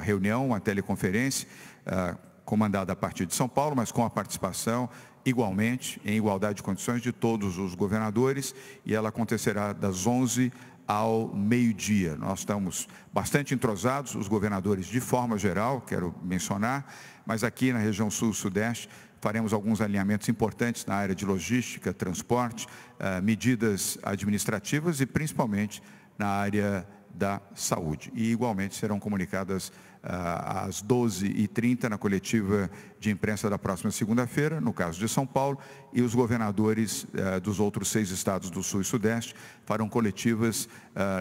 reunião, uma teleconferência, eh, comandada a partir de São Paulo, mas com a participação igualmente, em igualdade de condições, de todos os governadores. E ela acontecerá das 11 ao meio-dia. Nós estamos bastante entrosados, os governadores de forma geral, quero mencionar, mas aqui na região sul-sudeste faremos alguns alinhamentos importantes na área de logística, transporte, eh, medidas administrativas e principalmente na área da saúde. E igualmente serão comunicadas eh, às 12h30 na coletiva de imprensa da próxima segunda-feira, no caso de São Paulo, e os governadores eh, dos outros seis estados do Sul e Sudeste farão coletivas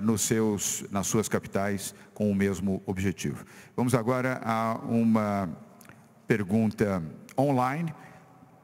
nos seus, nas suas capitais com o mesmo objetivo. Vamos agora a uma pergunta online.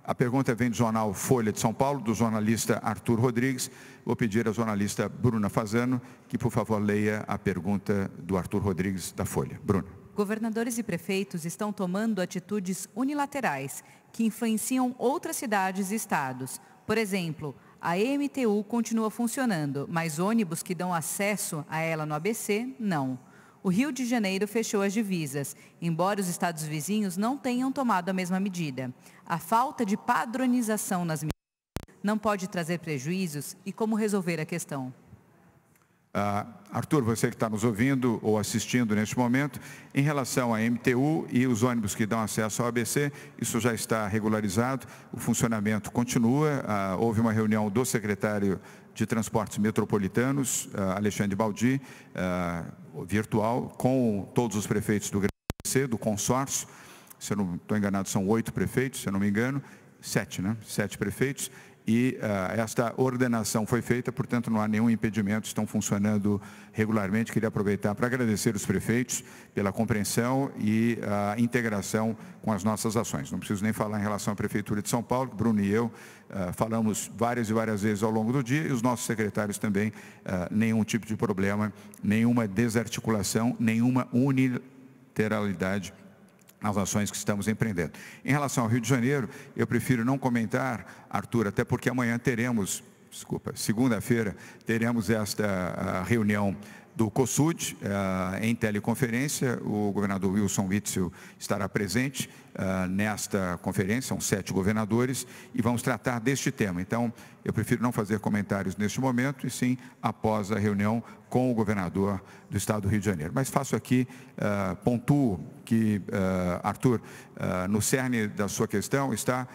A pergunta vem do jornal Folha de São Paulo, do jornalista Arthur Rodrigues. Vou pedir à jornalista Bruna Fazano que, por favor, leia a pergunta do Arthur Rodrigues da Folha. Bruna. Governadores e prefeitos estão tomando atitudes unilaterais que influenciam outras cidades e estados. Por exemplo, a EMTU continua funcionando, mas ônibus que dão acesso a ela no ABC, não o Rio de Janeiro fechou as divisas, embora os estados vizinhos não tenham tomado a mesma medida. A falta de padronização nas medidas não pode trazer prejuízos e como resolver a questão? Uh, Arthur, você que está nos ouvindo ou assistindo neste momento, em relação à MTU e os ônibus que dão acesso ao ABC, isso já está regularizado, o funcionamento continua. Uh, houve uma reunião do secretário de Transportes Metropolitanos, uh, Alexandre Baldi, virtual com todos os prefeitos do C do consórcio, se eu não estou enganado, são oito prefeitos, se eu não me engano, sete, né? Sete prefeitos, e uh, esta ordenação foi feita, portanto, não há nenhum impedimento, estão funcionando regularmente. Queria aproveitar para agradecer os prefeitos pela compreensão e a ah, integração com as nossas ações. Não preciso nem falar em relação à Prefeitura de São Paulo, Bruno e eu ah, falamos várias e várias vezes ao longo do dia, e os nossos secretários também, ah, nenhum tipo de problema, nenhuma desarticulação, nenhuma unilateralidade nas ações que estamos empreendendo. Em relação ao Rio de Janeiro, eu prefiro não comentar, Arthur, até porque amanhã teremos, desculpa, segunda-feira, teremos esta ah, reunião do COSUD é, em teleconferência. O governador Wilson Witzel estará presente é, nesta conferência, são sete governadores, e vamos tratar deste tema. Então, eu prefiro não fazer comentários neste momento, e sim após a reunião com o governador do Estado do Rio de Janeiro. Mas faço aqui, é, pontuo que, Arthur, no cerne da sua questão está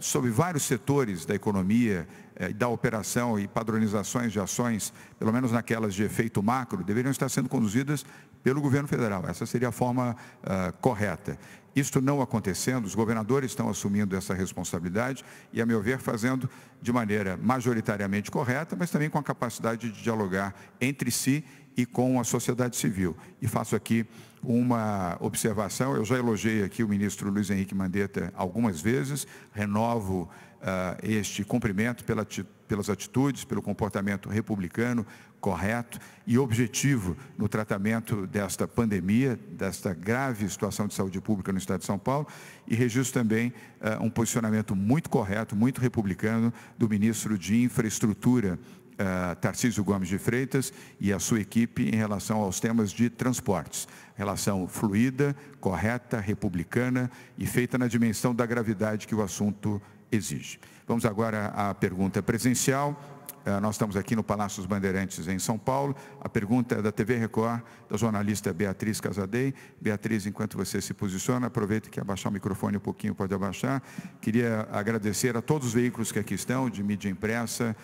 sobre vários setores da economia eh, da operação e padronizações de ações, pelo menos naquelas de efeito macro, deveriam estar sendo conduzidas pelo governo federal. Essa seria a forma uh, correta. Isto não acontecendo, os governadores estão assumindo essa responsabilidade e, a meu ver, fazendo de maneira majoritariamente correta, mas também com a capacidade de dialogar entre si e com a sociedade civil. E faço aqui uma observação, eu já elogiei aqui o ministro Luiz Henrique Mandetta algumas vezes, renovo uh, este cumprimento pela, pelas atitudes, pelo comportamento republicano correto e objetivo no tratamento desta pandemia, desta grave situação de saúde pública no Estado de São Paulo, e registro também uh, um posicionamento muito correto, muito republicano do ministro de Infraestrutura Uh, Tarcísio Gomes de Freitas e a sua equipe em relação aos temas de transportes. Relação fluida, correta, republicana e feita na dimensão da gravidade que o assunto exige. Vamos agora à pergunta presencial. Eh, nós estamos aqui no Palácio dos Bandeirantes, em São Paulo. A pergunta é da TV Record, da jornalista Beatriz Casadei. Beatriz, enquanto você se posiciona, aproveita que abaixar o microfone um pouquinho, pode abaixar. Queria agradecer a todos os veículos que aqui estão, de mídia impressa,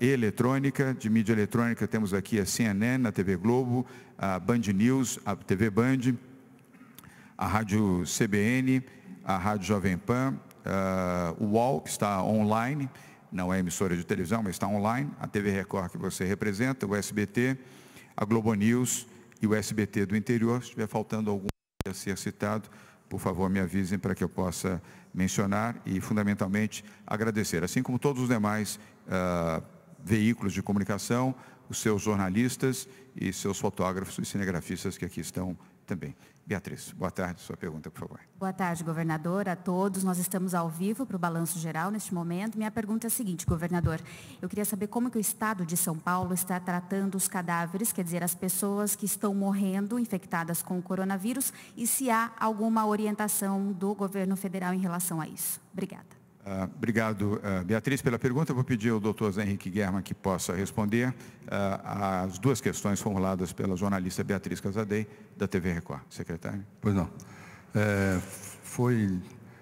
e eh, eletrônica. De mídia eletrônica temos aqui a CNN, a TV Globo, a Band News, a TV Band, a Rádio CBN, a Rádio Jovem Pan, uh, UOL, que está online, não é emissora de televisão, mas está online, a TV Record que você representa, o SBT, a Globo News e o SBT do interior. Se estiver faltando algum a ser citado, por favor, me avisem para que eu possa mencionar e, fundamentalmente, agradecer. Assim como todos os demais uh, veículos de comunicação, os seus jornalistas e seus fotógrafos e cinegrafistas que aqui estão também. Beatriz, boa tarde. Sua pergunta, por favor. Boa tarde, governador, a todos. Nós estamos ao vivo para o Balanço Geral neste momento. Minha pergunta é a seguinte, governador. Eu queria saber como que o Estado de São Paulo está tratando os cadáveres, quer dizer, as pessoas que estão morrendo infectadas com o coronavírus, e se há alguma orientação do governo federal em relação a isso. Obrigada. Ah, obrigado, uh, Beatriz, pela pergunta. Eu vou pedir ao doutor Zé Henrique Guerra que possa responder uh, ah, às duas questões formuladas pela jornalista Beatriz Casadei, da TV Record. Secretário. Pois não. É, foi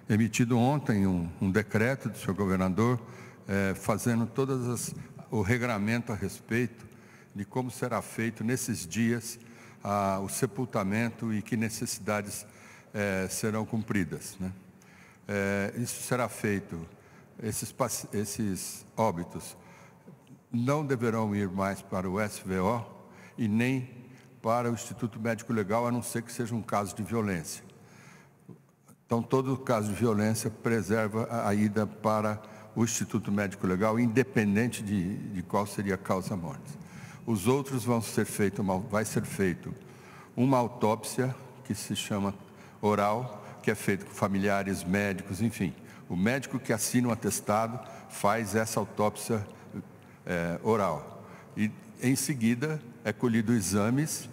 emitido ontem um, um, decreto do senhor governador é, fazendo todas as, o regramento a respeito de como será feito nesses dias a, o sepultamento e que necessidades é, serão cumpridas. Né? é, isso será feito. Esses, esses óbitos não deverão ir mais para o SVO e nem para o Instituto Médico Legal, a não ser que seja um caso de violência. Então, todo caso de violência preserva a ida para o Instituto Médico Legal, independente de, de qual seria a causa morte. Os outros vão ser feitos, vai ser feito uma autópsia, que se chama oral, que é feito com familiares, médicos, enfim. O médico que assina o atestado faz essa autópsia é, oral. E, em seguida, é colhido exames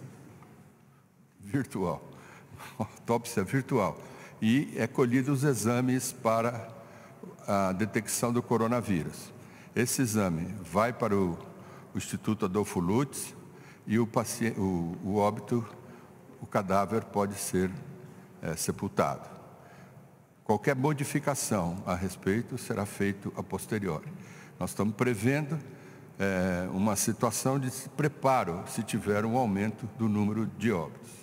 virtual, autópsia virtual. E é colhido os exames para a detecção do coronavírus. Esse exame vai para o, o Instituto Adolfo Lutz e o, o, o óbito, o cadáver pode ser é, sepultado. Qualquer modificação a respeito será feito a posteriori. Nós estamos prevendo é, uma situação de preparo se tiver um aumento do número de óbitos.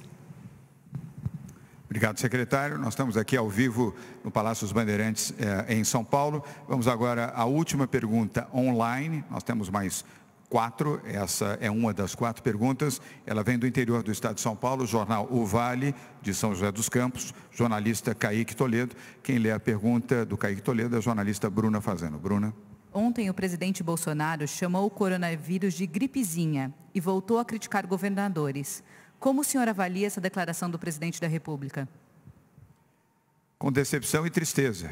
Obrigado, secretário. Nós estamos aqui ao vivo no Palácio dos Bandeirantes, eh, em São Paulo. Vamos agora à última pergunta online. Nós temos mais quatro essa é uma das quatro perguntas. Ela vem do interior do estado de São Paulo, jornal O Vale, de São José dos Campos, jornalista Kaique Toledo. Quem lê a pergunta do Kaique Toledo é a jornalista Bruna Fazendo. Bruna. Ontem, o presidente Bolsonaro chamou o coronavírus de gripezinha e voltou a criticar governadores. Como o senhor avalia essa declaração do presidente da República? Com decepção e tristeza.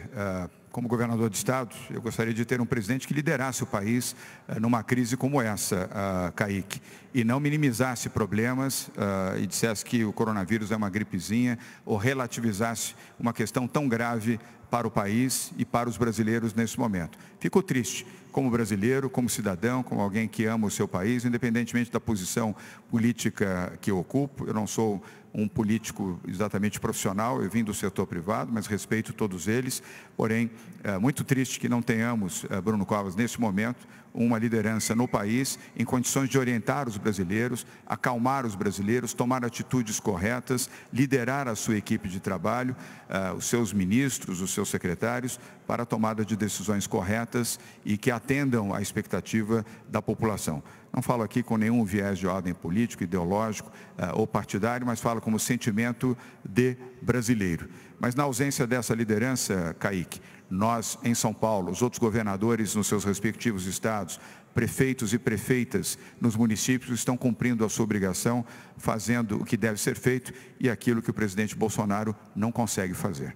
Uh como governador de Estado, eu gostaria de ter um presidente que liderasse o país eh, numa crise como essa, ah, Kaique, e não minimizasse problemas ah, e dissesse que o coronavírus é uma gripezinha ou relativizasse uma questão tão grave para o país e para os brasileiros nesse momento. Fico triste, como brasileiro, como cidadão, como alguém que ama o seu país, independentemente da posição política que eu ocupo, eu não sou um político exatamente profissional, eu vim do setor privado, mas respeito todos eles. Porém, é muito triste que não tenhamos, é, Bruno Covas, nesse momento, uma liderança no país em condições de orientar os brasileiros, acalmar os brasileiros, tomar atitudes corretas, liderar a sua equipe de trabalho, é, os seus ministros, os seus secretários, para a tomada de decisões corretas e que atendam à expectativa da população não falo aqui com nenhum viés de ordem político, ideológico uh, ou partidário, mas falo como sentimento de brasileiro. Mas na ausência dessa liderança, Kaique, nós em São Paulo, os outros governadores nos seus respectivos estados, prefeitos e prefeitas nos municípios estão cumprindo a sua obrigação, fazendo o que deve ser feito e aquilo que o presidente Bolsonaro não consegue fazer.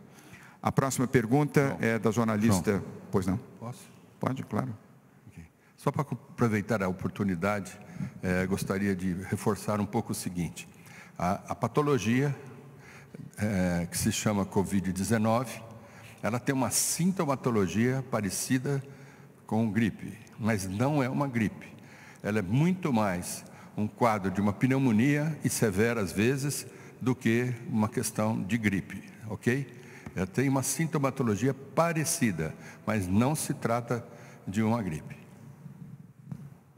A próxima pergunta é da jornalista. Pois não? Posso? Pode, claro. Só para aproveitar a oportunidade, eh, gostaria de reforçar um pouco o seguinte: a, a patologia eh, que se chama Covid-19, ela tem uma sintomatologia parecida com gripe, mas não é uma gripe. Ela é muito mais um quadro de uma pneumonia e severa às vezes do que uma questão de gripe, ok? Ela tem uma sintomatologia parecida, mas não se trata de uma gripe.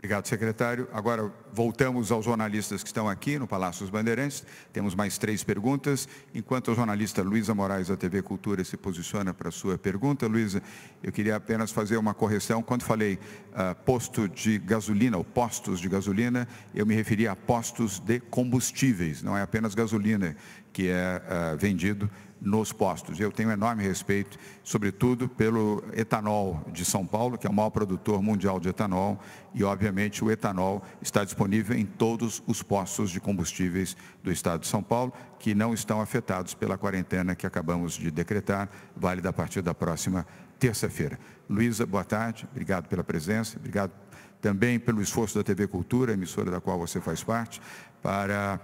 Obrigado, secretário. Agora voltamos aos jornalistas que estão aqui no Palácio dos Bandeirantes. Temos mais três perguntas. Enquanto a jornalista Luísa Moraes, da TV Cultura, se posiciona para a sua pergunta, Luísa, eu queria apenas fazer uma correção. Quando falei ah, posto de gasolina ou postos de gasolina, eu me referi a postos de combustíveis, não é apenas gasolina que é ah, vendido nos postos. Eu tenho um enorme respeito, sobretudo pelo etanol de São Paulo, que é o maior produtor mundial de etanol, e obviamente o etanol está disponível em todos os postos de combustíveis do estado de São Paulo, que não estão afetados pela quarentena que acabamos de decretar, válida a partir da próxima terça-feira. Luísa, boa tarde, obrigado pela presença, obrigado também pelo esforço da TV Cultura, emissora da qual você faz parte, para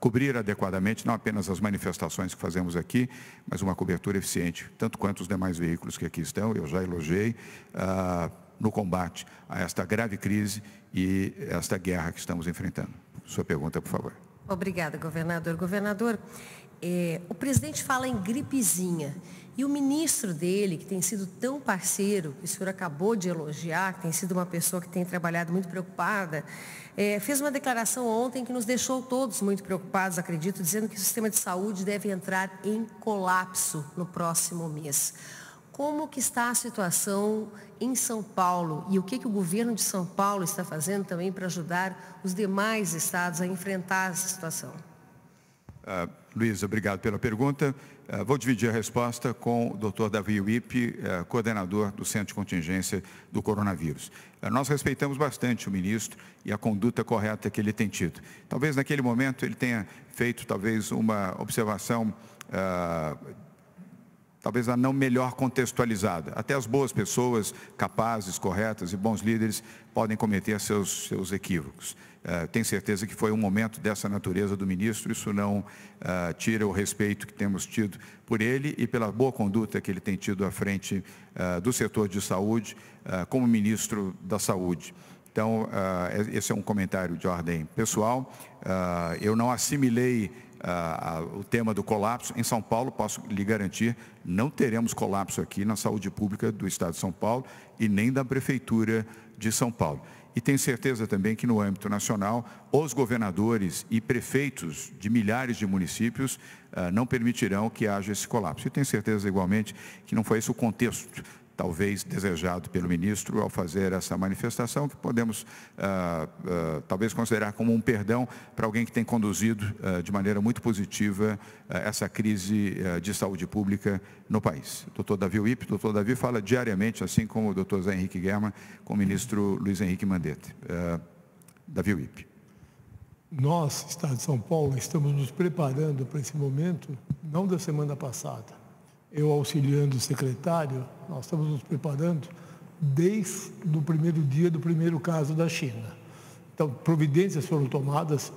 cobrir adequadamente não apenas as manifestações que fazemos aqui, mas uma cobertura eficiente, tanto quanto os demais veículos que aqui estão, eu já elogiei, ah, no combate a esta grave crise e esta guerra que estamos enfrentando. Sua pergunta, por favor. Obrigada, governador. Governador, eh, o presidente fala em gripezinha. E o ministro dele, que tem sido tão parceiro, que o senhor acabou de elogiar, que tem sido uma pessoa que tem trabalhado muito preocupada, é, fez uma declaração ontem que nos deixou todos muito preocupados, acredito, dizendo que o sistema de saúde deve entrar em colapso no próximo mês. Como que está a situação em São Paulo e o que, que o governo de São Paulo está fazendo também para ajudar os demais estados a enfrentar essa situação? Uh, Luiz, obrigado pela pergunta. Ah, vou dividir a resposta com o doutor Davi Wippe, ah, coordenador do Centro de Contingência do Coronavírus. nós respeitamos bastante o ministro e a conduta correta que ele tem tido. Talvez naquele momento ele tenha feito talvez uma observação talvez a não melhor contextualizada. Até as boas pessoas, capazes, corretas e bons líderes podem cometer seus, seus equívocos. Ah, tenho certeza que foi um momento dessa natureza do ministro, isso não uh, tira o respeito que temos tido por ele e pela boa conduta que ele tem tido à frente uh, do setor de saúde, como ministro da Saúde. Então, é, esse é um comentário de ordem pessoal. eu não assimilei o tema do colapso. Em São Paulo, posso lhe garantir, não teremos colapso aqui na saúde pública do Estado de São Paulo e nem da Prefeitura de São Paulo. E tenho certeza também que no âmbito nacional, os governadores e prefeitos de milhares de municípios ah, não permitirão que haja esse colapso. E tenho certeza igualmente que não foi esse o contexto talvez desejado pelo ministro ao fazer essa manifestação, que podemos ah, ah, talvez considerar como um perdão para alguém que tem conduzido ah, de maneira muito positiva essa crise de saúde pública no país. Doutor Davi Wip, doutor Davi fala diariamente, assim como o doutor Zé Henrique Guerra, com o ministro Luiz Henrique Mandetta. Davi Wip. Nós, Estado de São Paulo, estamos nos preparando para esse momento, não da semana passada, eu auxiliando o secretário, nós estamos nos preparando desde o primeiro dia do primeiro caso da China. Então, providências foram tomadas.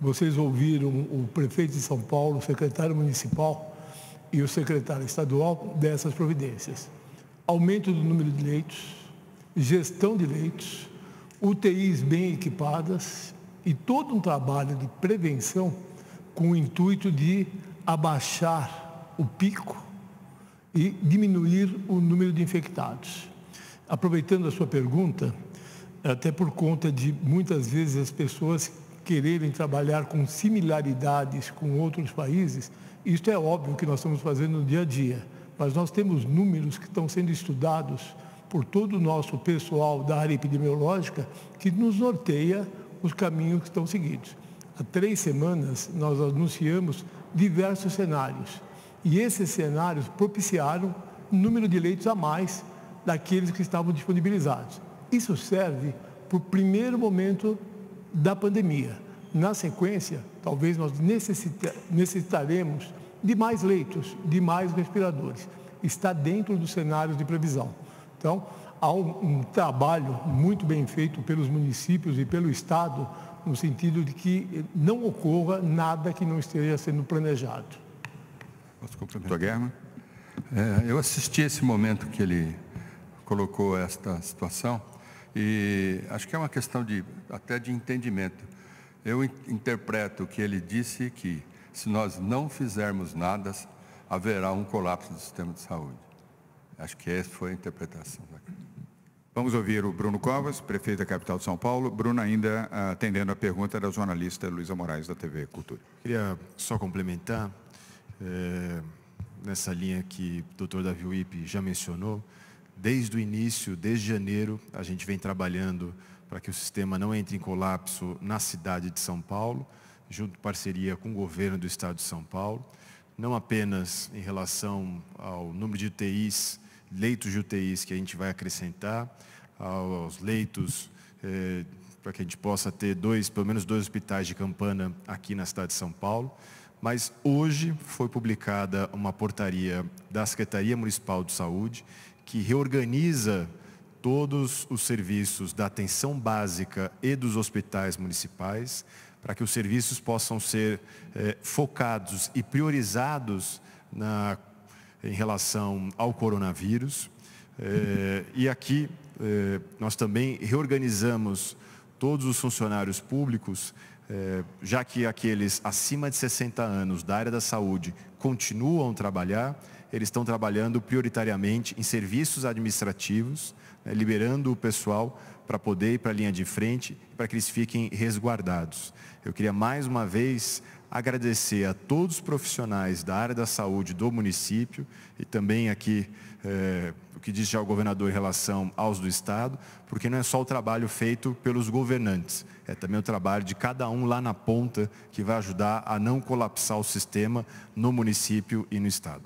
Vocês ouviram o prefeito de São Paulo, o secretário municipal e o secretário estadual dessas providências. Aumento do número de leitos, gestão de leitos, UTIs bem equipadas e todo um trabalho de prevenção com o intuito de abaixar o pico e diminuir o número de infectados. Aproveitando a sua pergunta, até por conta de muitas vezes as pessoas quererem trabalhar com similaridades com outros países, isto é óbvio que nós estamos fazendo no dia a dia, mas nós temos números que estão sendo estudados por todo o nosso pessoal da área epidemiológica que nos norteia os caminhos que estão seguidos. Há três semanas nós anunciamos diversos cenários e esses cenários propiciaram um número de leitos a mais daqueles que estavam disponibilizados. Isso serve para o primeiro momento da pandemia. Na sequência, talvez nós necessita, necessitaremos de mais leitos, de mais respiradores. Está dentro dos cenários de previsão. Então, há um, um trabalho muito bem feito pelos municípios e pelo Estado, no sentido de que não ocorra nada que não esteja sendo planejado. Posso complementar? Guerra? É, eu assisti esse momento que ele colocou esta situação e acho que é uma questão de até de entendimento. Eu interpreto que ele disse que se nós não fizermos nada, haverá um colapso do sistema de saúde. Acho que essa foi a interpretação. Vamos ouvir o Bruno Covas, prefeito da capital de São Paulo. Bruno, ainda ah, atendendo a pergunta da jornalista Luísa Moraes, da TV Cultura. Queria só complementar é, nessa linha que o doutor Davi Wipe já mencionou, desde o início, desde janeiro, a gente vem trabalhando para que o sistema não entre em colapso na cidade de São Paulo, junto parceria com o governo do estado de São Paulo, não apenas em relação ao número de UTIs, leitos de UTIs que a gente vai acrescentar, aos leitos é, para que a gente possa ter dois, pelo menos dois hospitais de campana aqui na cidade de São Paulo, mas hoje foi publicada uma portaria da Secretaria Municipal de Saúde que reorganiza todos os serviços da atenção básica e dos hospitais municipais para que os serviços possam ser eh, focados e priorizados na, em relação ao coronavírus. Eh, e aqui eh, nós também reorganizamos todos os funcionários públicos é, já que aqueles acima de 60 anos da área da saúde continuam a trabalhar, eles estão trabalhando prioritariamente em serviços administrativos, né, liberando o pessoal para poder ir para a linha de frente, para que eles fiquem resguardados. Eu queria mais uma vez agradecer a todos os profissionais da área da saúde do município e também aqui é, o que diz já o governador em relação aos do Estado, porque não é só o trabalho feito pelos governantes, é também o trabalho de cada um lá na ponta que vai ajudar a não colapsar o sistema no município e no Estado.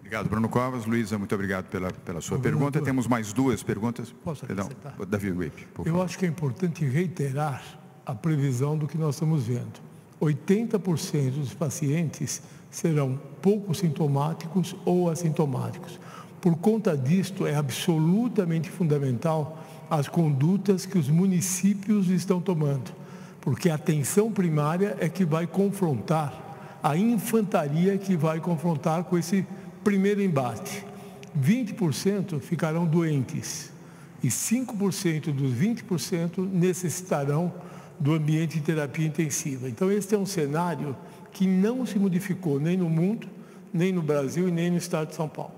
Obrigado, Bruno Covas. Luísa, muito obrigado pela, pela sua governador, pergunta. Temos mais duas perguntas. Posso Perdão, Davi Wipe, Eu favor. acho que é importante reiterar a previsão do que nós estamos vendo. 80% dos pacientes serão pouco sintomáticos ou assintomáticos. Por conta disto, é absolutamente fundamental as condutas que os municípios estão tomando, porque a atenção primária é que vai confrontar, a infantaria é que vai confrontar com esse primeiro embate. 20% ficarão doentes e 5% dos 20% necessitarão do ambiente de terapia intensiva. Então, este é um cenário que não se modificou nem no mundo, nem no Brasil e nem no Estado de São Paulo.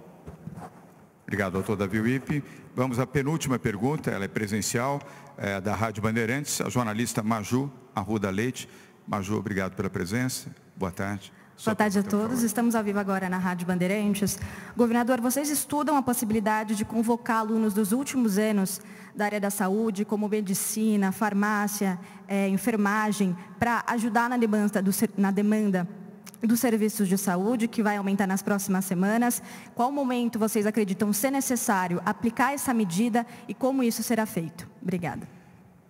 Obrigado, doutor Davi Wipe. Vamos à penúltima pergunta, ela é presencial, é da Rádio Bandeirantes, a jornalista Maju Arruda Leite. Maju, obrigado pela presença. Boa tarde. Boa tarde a todos. Estamos ao vivo agora na Rádio Bandeirantes. Governador, vocês estudam a possibilidade de convocar alunos dos últimos anos da área da saúde, como medicina, farmácia, é, enfermagem, para ajudar na demanda, do, na demanda dos serviços de saúde, que vai aumentar nas próximas semanas. Qual momento vocês acreditam ser necessário aplicar essa medida e como isso será feito? Obrigada.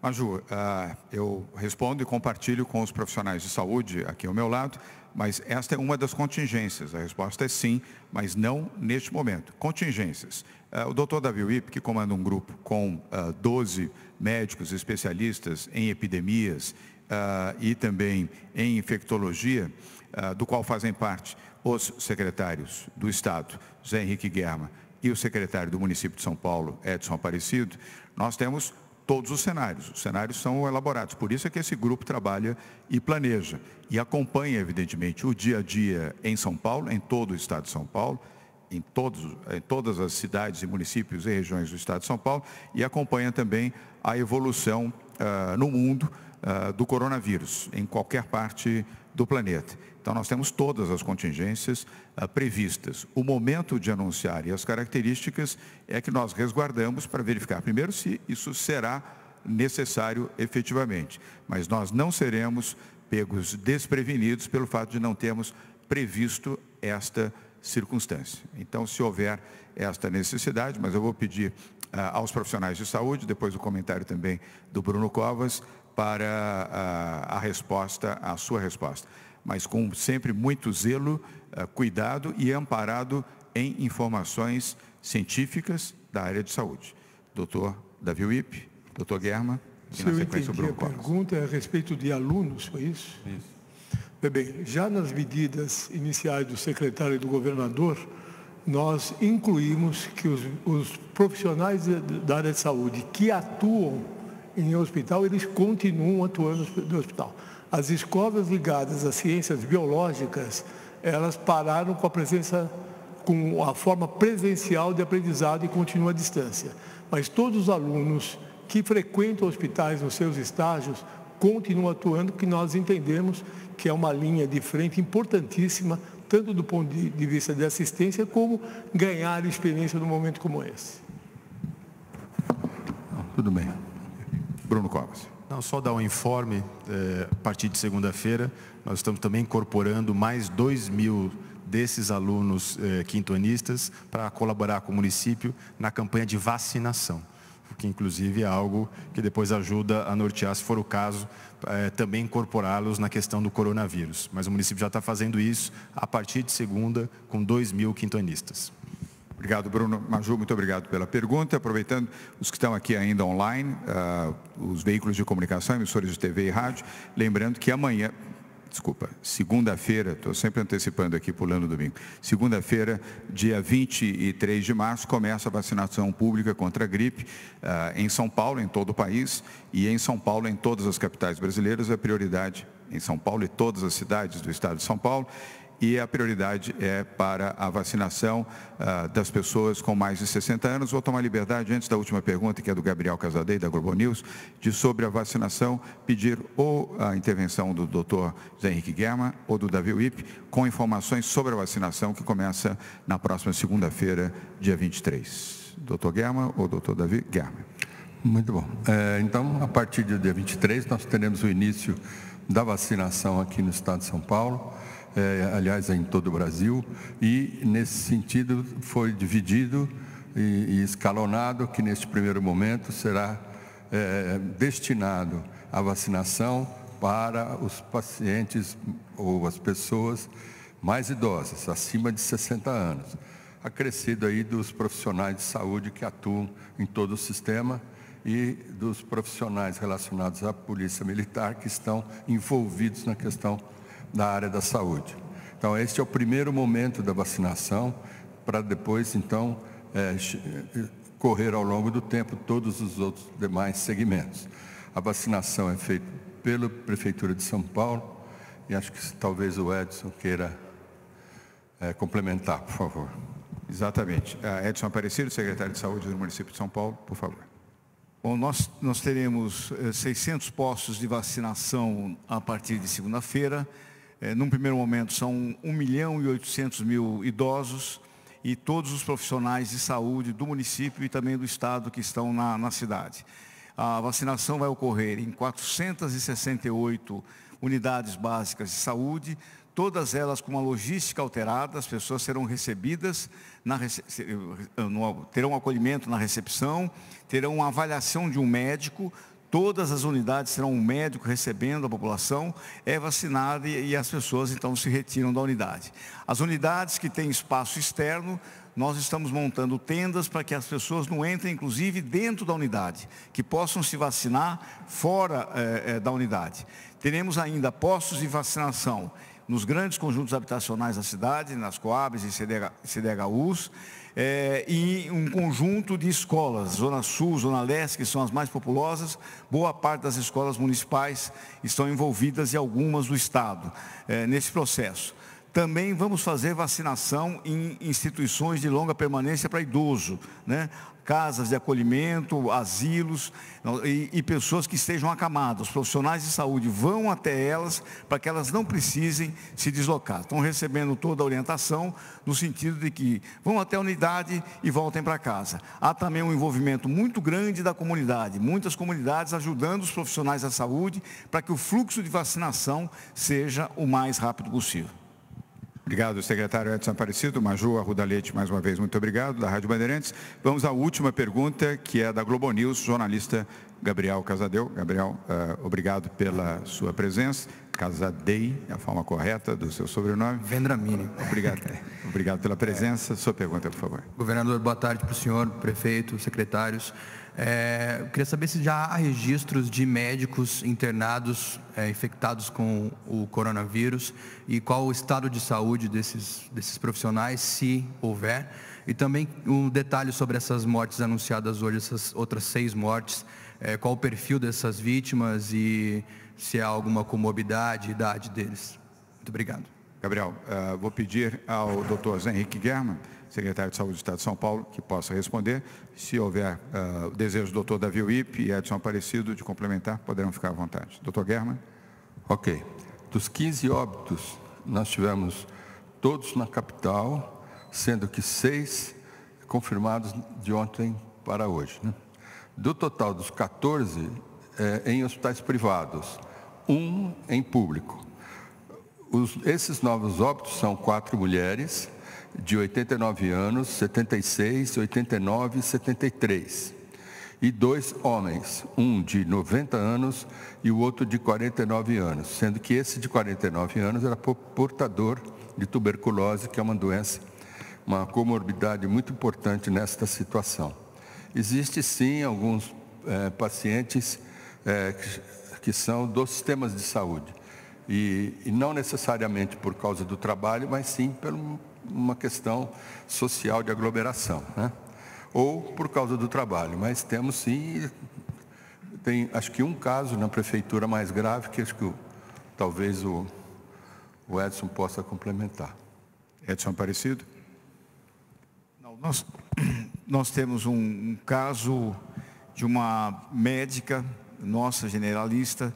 Maju, ah, eu respondo e compartilho com os profissionais de saúde aqui ao meu lado mas esta é uma das contingências. A resposta é sim, mas não neste momento. Contingências. É, o doutor Davi Wip, que comanda um grupo com 12 é, médicos especialistas em epidemias é, e também em infectologia, do qual fazem parte os secretários do Estado, Zé Henrique Guerra e o secretário do município de São Paulo, Edson Aparecido, nós temos todos os cenários. Os cenários são elaborados. Por isso é que esse grupo trabalha e planeja e acompanha, evidentemente, o dia a dia em São Paulo, em todo o estado de São Paulo, em, todos, em todas as cidades e municípios e regiões do estado de São Paulo e acompanha também a evolução uh, no mundo uh, do coronavírus, em qualquer parte do planeta. Então, nós temos todas as contingências ah, previstas. O momento de anunciar e as características é que nós resguardamos para verificar, primeiro, se isso será necessário efetivamente. Mas nós não seremos pegos desprevenidos pelo fato de não termos previsto esta circunstância. Então, se houver esta necessidade, mas eu vou pedir ah, aos profissionais de saúde, depois o comentário também do Bruno Covas, para ah, a resposta, a sua resposta mas com sempre muito zelo, eh, cuidado e amparado em informações científicas da área de saúde. Doutor Davi Wipp, doutor Guerma, e Se na sequência o Bruno a pergunta é a respeito de alunos, foi isso? Isso. Bem, já nas medidas iniciais do secretário e do governador, nós incluímos que os, os profissionais da área de saúde que atuam em hospital, eles continuam atuando no hospital as escolas ligadas às ciências biológicas, elas pararam com a presença, com a forma presencial de aprendizado e continua à distância. Mas todos os alunos que frequentam hospitais nos seus estágios continuam atuando, que nós entendemos que é uma linha de frente importantíssima, tanto do ponto de vista de assistência, como ganhar experiência num momento como esse. Tudo bem. Bruno Covas. Não, só dar um informe, é, a partir de segunda-feira, nós estamos também incorporando mais 2 mil desses alunos é, quintonistas para colaborar com o município na campanha de vacinação, o que inclusive é algo que depois ajuda a nortear, se for o caso, é, também incorporá-los na questão do coronavírus. Mas o município já está fazendo isso a partir de segunda com 2 mil quintonistas. Obrigado, Bruno. Maju, muito obrigado pela pergunta. Aproveitando os que estão aqui ainda online, uh, os veículos de comunicação, emissores de TV e rádio, lembrando que amanhã, desculpa, segunda-feira, estou sempre antecipando aqui, pulando domingo, segunda-feira, dia 23 de março, começa a vacinação pública contra a gripe uh, em São Paulo, em todo o país, e em São Paulo, em todas as capitais brasileiras, a prioridade em São Paulo e todas as cidades do estado de São Paulo, e a prioridade é para a vacinação ah, das pessoas com mais de 60 anos. Vou tomar liberdade, antes da última pergunta, que é do Gabriel Casadei, da Globo News, de sobre a vacinação, pedir ou a intervenção do doutor Zé Henrique Guerra ou do Davi Wip, com informações sobre a vacinação que começa na próxima segunda-feira, dia 23. Doutor Guerra ou doutor Davi Guerra? Muito bom. É, então, a partir do dia 23, nós teremos o início da vacinação aqui no estado de São Paulo é, aliás, é em todo o Brasil, e nesse sentido foi dividido e, e escalonado que neste primeiro momento será é, destinado à vacinação para os pacientes ou as pessoas mais idosas, acima de 60 anos, acrescido aí dos profissionais de saúde que atuam em todo o sistema e dos profissionais relacionados à polícia militar que estão envolvidos na questão da área da saúde. Então, este é o primeiro momento da vacinação, para depois, então, é, é, correr ao longo do tempo todos os outros demais segmentos. A vacinação é feita pela Prefeitura de São Paulo, e acho que talvez o Edson queira é, complementar, por favor. Exatamente. Ah, Edson Aparecido, secretário de Saúde do município de São Paulo, por favor. Bom, nós, nós teremos 600 eh, postos de vacinação a partir de segunda-feira, é, num primeiro momento, são 1 milhão e 800 mil idosos e todos os profissionais de saúde do município e também do estado que estão na, na cidade. A vacinação vai ocorrer em 468 unidades básicas de saúde, todas elas com uma logística alterada, as pessoas serão recebidas, na, eh, terão acolhimento na recepção, terão uma avaliação de um médico, todas as unidades terão um médico recebendo a população, é vacinada e, as pessoas então se retiram da unidade. As unidades que têm espaço externo, nós estamos montando tendas para que as pessoas não entrem, inclusive, dentro da unidade, que possam se vacinar fora é, da unidade. Teremos ainda postos de vacinação nos grandes conjuntos habitacionais da cidade, nas Coabs e CDH, CDHUs é, e um conjunto de escolas, Zona Sul, Zona Leste, que são as mais populosas, boa parte das escolas municipais estão envolvidas e algumas do Estado é, nesse processo. Também vamos fazer vacinação em instituições de longa permanência para idoso. Né? casas de acolhimento, asilos e, e pessoas que estejam acamadas. Os profissionais de saúde vão até elas para que elas não precisem se deslocar. Estão recebendo toda a orientação no sentido de que vão até a unidade e voltem para casa. Há também um envolvimento muito grande da comunidade, muitas comunidades ajudando os profissionais da saúde para que o fluxo de vacinação seja o mais rápido possível. Obrigado, secretário Edson Aparecido. Maju Leite, mais uma vez, muito obrigado, da Rádio Bandeirantes. Vamos à última pergunta, que é da Globo News, jornalista Gabriel Casadeu. Gabriel, eh, obrigado pela sua presença. Casadei, é a forma correta do seu sobrenome. Vendramini. Obrigado, obrigado pela presença. Sua pergunta, por favor. Governador, boa tarde para o senhor, prefeito, secretários. É, eu queria saber se já há registros de médicos internados é, infectados com o coronavírus e qual o estado de saúde desses, desses profissionais, se houver. E também um detalhe sobre essas mortes anunciadas hoje, essas outras seis mortes, é, qual o perfil dessas vítimas e se há alguma comorbidade, idade deles. Muito obrigado. Gabriel, uh, vou pedir ao doutor Henrique Guerma secretário de Saúde do Estado de São Paulo, que possa responder. Se houver uh, ah, desejo do doutor Davi Uip e Edson Aparecido de complementar, poderão ficar à vontade. Doutor German. Ok. Dos 15 óbitos, nós tivemos todos na capital, sendo que seis confirmados de ontem para hoje. Né? Do total dos 14 é, em hospitais privados, um em público. Os, esses novos óbitos são quatro mulheres, de 89 anos, 76, 89 e 73. E dois homens, um de 90 anos e o outro de 49 anos, sendo que esse de 49 anos era portador de tuberculose, que é uma doença, uma comorbidade muito importante nesta situação. Existe sim alguns é, pacientes é, que, que são dos sistemas de saúde. E, e, não necessariamente por causa do trabalho, mas sim pelo, uma questão social de aglomeração, né? ou por causa do trabalho. Mas temos sim, tem acho que um caso na prefeitura mais grave, que acho que o, talvez o, o Edson possa complementar. Edson Aparecido? Não, nós, nós temos um, um caso de uma médica nossa, generalista,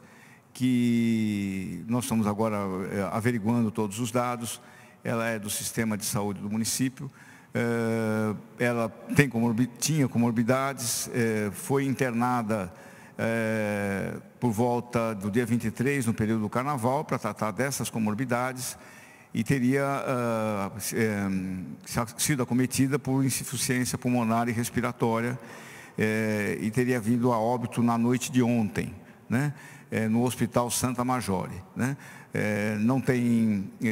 que nós estamos agora eh, averiguando todos os dados, ela é do sistema de saúde do município, eh, ela tem comorbi tinha comorbidades, eh, foi internada eh, por volta do dia 23, no período do carnaval, para tratar dessas comorbidades e teria sido acometida por insuficiência pulmonar e respiratória e teria vindo a óbito na noite de ontem. Né? é, no Hospital Santa Majore. Né? É, não tem é,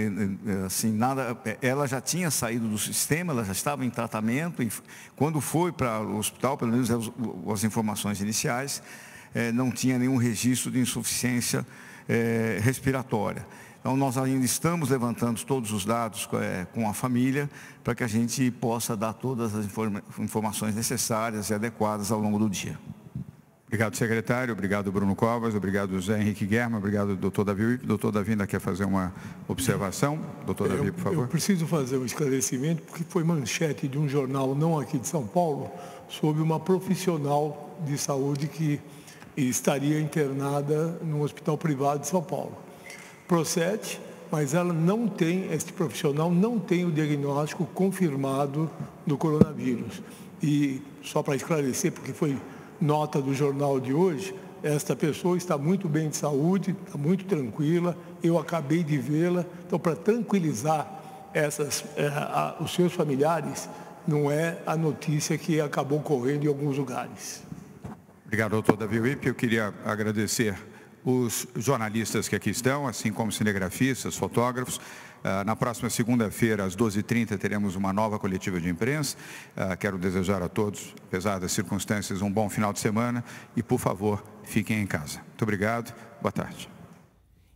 é, assim nada. É, ela já tinha saído do sistema, ela já estava em tratamento. E quando foi para o hospital, pelo menos as, as informações iniciais, é, não tinha nenhum registro de insuficiência respiratória. Então, nós ainda estamos levantando todos os dados com a família para que a gente possa dar todas as informações necessárias e adequadas ao longo do dia. Obrigado, secretário. Obrigado, Bruno Covas. Obrigado, José Henrique Guerra. Obrigado, doutor Davi Wip. Doutor Davi ainda quer fazer uma observação. Doutor Davi, por favor. Eu preciso fazer um esclarecimento, porque foi manchete de um jornal, não aqui de São Paulo, sobre uma profissional de saúde que estaria internada num hospital privado de São Paulo. Procede, mas ela não tem, este profissional não tem o diagnóstico confirmado do coronavírus. E, só para esclarecer, porque foi nota do jornal de hoje, esta pessoa está muito bem de saúde, está muito tranquila, eu acabei de vê-la. Então, para tranquilizar essas, eh, a, os seus familiares, não é a notícia que acabou correndo em alguns lugares. Obrigado, doutor Davi Wippe. Eu queria agradecer os jornalistas que aqui estão, assim como cinegrafistas, fotógrafos. Ah, na próxima segunda-feira, às 12h30, teremos uma nova coletiva de imprensa. Ah, quero desejar a todos, apesar das circunstâncias, um bom final de semana e, por favor, fiquem em casa. Muito obrigado, boa tarde.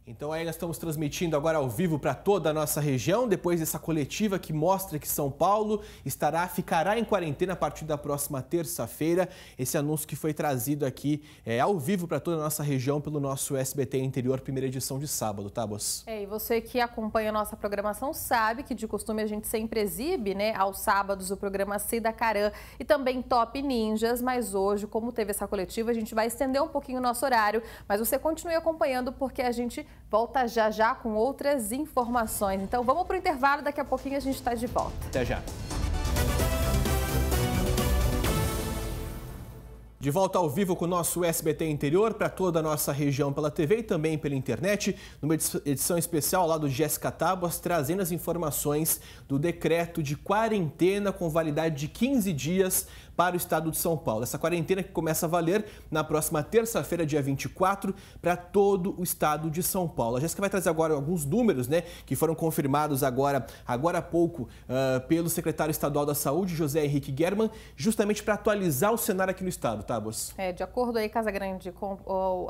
Então aí nós estamos transmitindo agora ao vivo para toda a nossa região, depois dessa coletiva que mostra que São Paulo estará, ficará em quarentena a partir da próxima terça-feira. Esse anúncio que foi trazido aqui é, ao vivo para toda a nossa região pelo nosso SBT Interior, primeira edição de sábado, tá, Bos? É, e você que acompanha a nossa programação sabe que de costume a gente sempre exibe, né, aos sábados o programa Cida Caran e também Top Ninjas, mas hoje, como teve essa coletiva, a gente vai estender um pouquinho o nosso horário, mas você continue acompanhando porque a gente volta já já com outras informações. Então vamos para o intervalo, daqui a pouquinho a gente está de volta. Até já. De volta ao vivo com o nosso SBT Interior para toda a nossa região pela TV e também pela internet, numa edição especial lá do Jéssica Tábuas, trazendo as informações do decreto de quarentena com validade de 15 dias para o estado de São Paulo. Essa quarentena que começa a valer na próxima terça-feira, dia 24, para todo o estado de São Paulo. A Jéssica vai trazer agora alguns números, né, que foram confirmados agora, agora há pouco, uh, pelo secretário estadual da Saúde, José Henrique German, justamente para atualizar o cenário aqui no estado, tá, Bos? É, de acordo aí, Casa Grande, com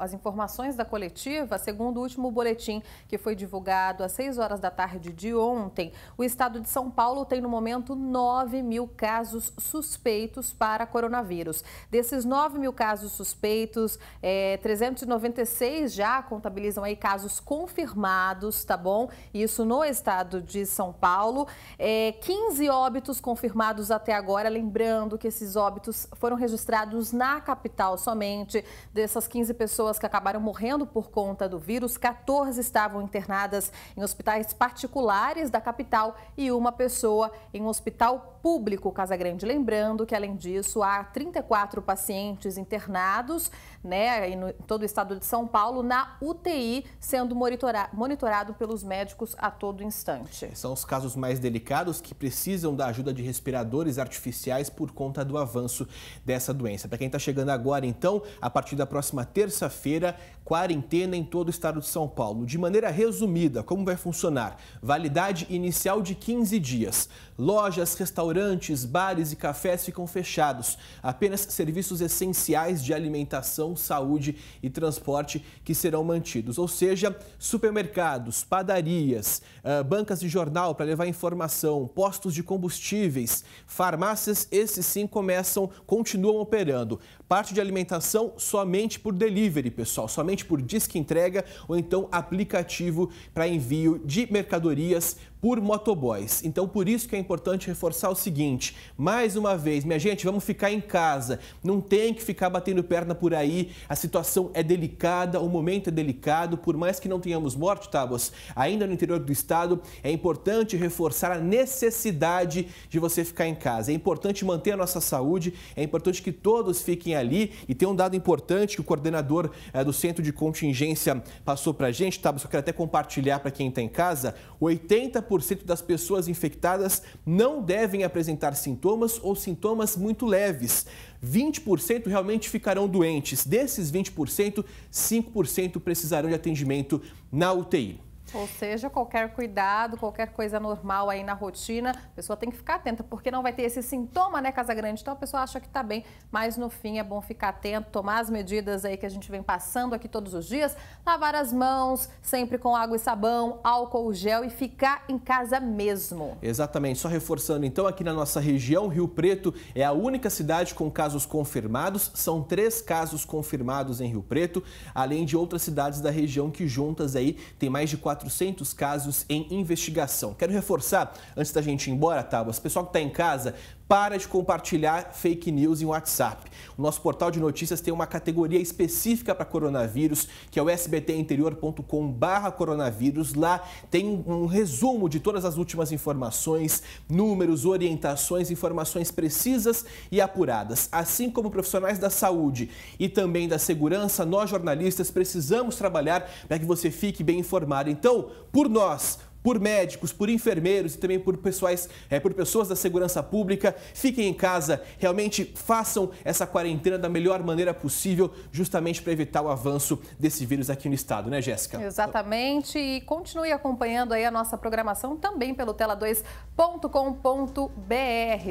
as informações da coletiva, segundo o último boletim que foi divulgado às 6 horas da tarde de ontem, o estado de São Paulo tem no momento 9 mil casos suspeitos para coronavírus. Desses 9 mil casos suspeitos, é, 396 já contabilizam aí casos confirmados, tá bom? Isso no estado de São Paulo. É, 15 óbitos confirmados até agora. Lembrando que esses óbitos foram registrados na capital somente. Dessas 15 pessoas que acabaram morrendo por conta do vírus, 14 estavam internadas em hospitais particulares da capital e uma pessoa em um hospital público Casa Grande. Lembrando que, além disso, há 34 pacientes internados né, em todo o estado de São Paulo, na UTI, sendo monitora monitorado pelos médicos a todo instante. São os casos mais delicados que precisam da ajuda de respiradores artificiais por conta do avanço dessa doença. Para quem está chegando agora, então, a partir da próxima terça-feira, quarentena em todo o estado de São Paulo. De maneira resumida, como vai funcionar? Validade inicial de 15 dias. Lojas, restaurantes, bares e cafés ficam fechados. Apenas serviços essenciais de alimentação educação, saúde e transporte que serão mantidos. Ou seja, supermercados, padarias, eh, bancas de jornal para levar informação, postos de combustíveis, farmácias, esses sim começam, continuam operando. Parte de alimentação somente por delivery, pessoal, somente por disque entrega ou então aplicativo para envio de mercadorias por motoboys. Então, por isso que é importante reforçar o seguinte: mais uma vez, minha gente, vamos ficar em casa. Não tem que ficar batendo perna por aí. A situação é delicada, o momento é delicado. Por mais que não tenhamos morte, Tábuas, ainda no interior do estado, é importante reforçar a necessidade de você ficar em casa. É importante manter a nossa saúde, é importante que todos fiquem ali. E tem um dado importante que o coordenador eh, do centro de contingência passou para a gente, Tábuas, eu quero até compartilhar para quem está em casa: 80% 40% das pessoas infectadas não devem apresentar sintomas ou sintomas muito leves. 20% realmente ficarão doentes. Desses 20%, 5% precisarão de atendimento na UTI. Ou seja, qualquer cuidado, qualquer coisa normal aí na rotina, a pessoa tem que ficar atenta, porque não vai ter esse sintoma, né, Casa Grande? Então a pessoa acha que tá bem, mas no fim é bom ficar atento, tomar as medidas aí que a gente vem passando aqui todos os dias, lavar as mãos, sempre com água e sabão, álcool gel e ficar em casa mesmo. Exatamente, só reforçando então aqui na nossa região, Rio Preto é a única cidade com casos confirmados, são três casos confirmados em Rio Preto, além de outras cidades da região que juntas aí tem mais de quatro 400 casos em investigação. Quero reforçar, antes da gente ir embora, Tábuas, pessoal que está em casa, para de compartilhar fake news em WhatsApp. O nosso portal de notícias tem uma categoria específica para coronavírus, que é o sbtinterior.com/barra coronavírus. Lá tem um resumo de todas as últimas informações, números, orientações, informações precisas e apuradas. Assim como profissionais da saúde e também da segurança, nós jornalistas precisamos trabalhar para que você fique bem informado. Então, por nós, por médicos, por enfermeiros e também por, pessoais, é, por pessoas da segurança pública. Fiquem em casa, realmente façam essa quarentena da melhor maneira possível, justamente para evitar o avanço desse vírus aqui no estado, né, Jéssica? Exatamente. E continue acompanhando aí a nossa programação também pelo tela2.com.br.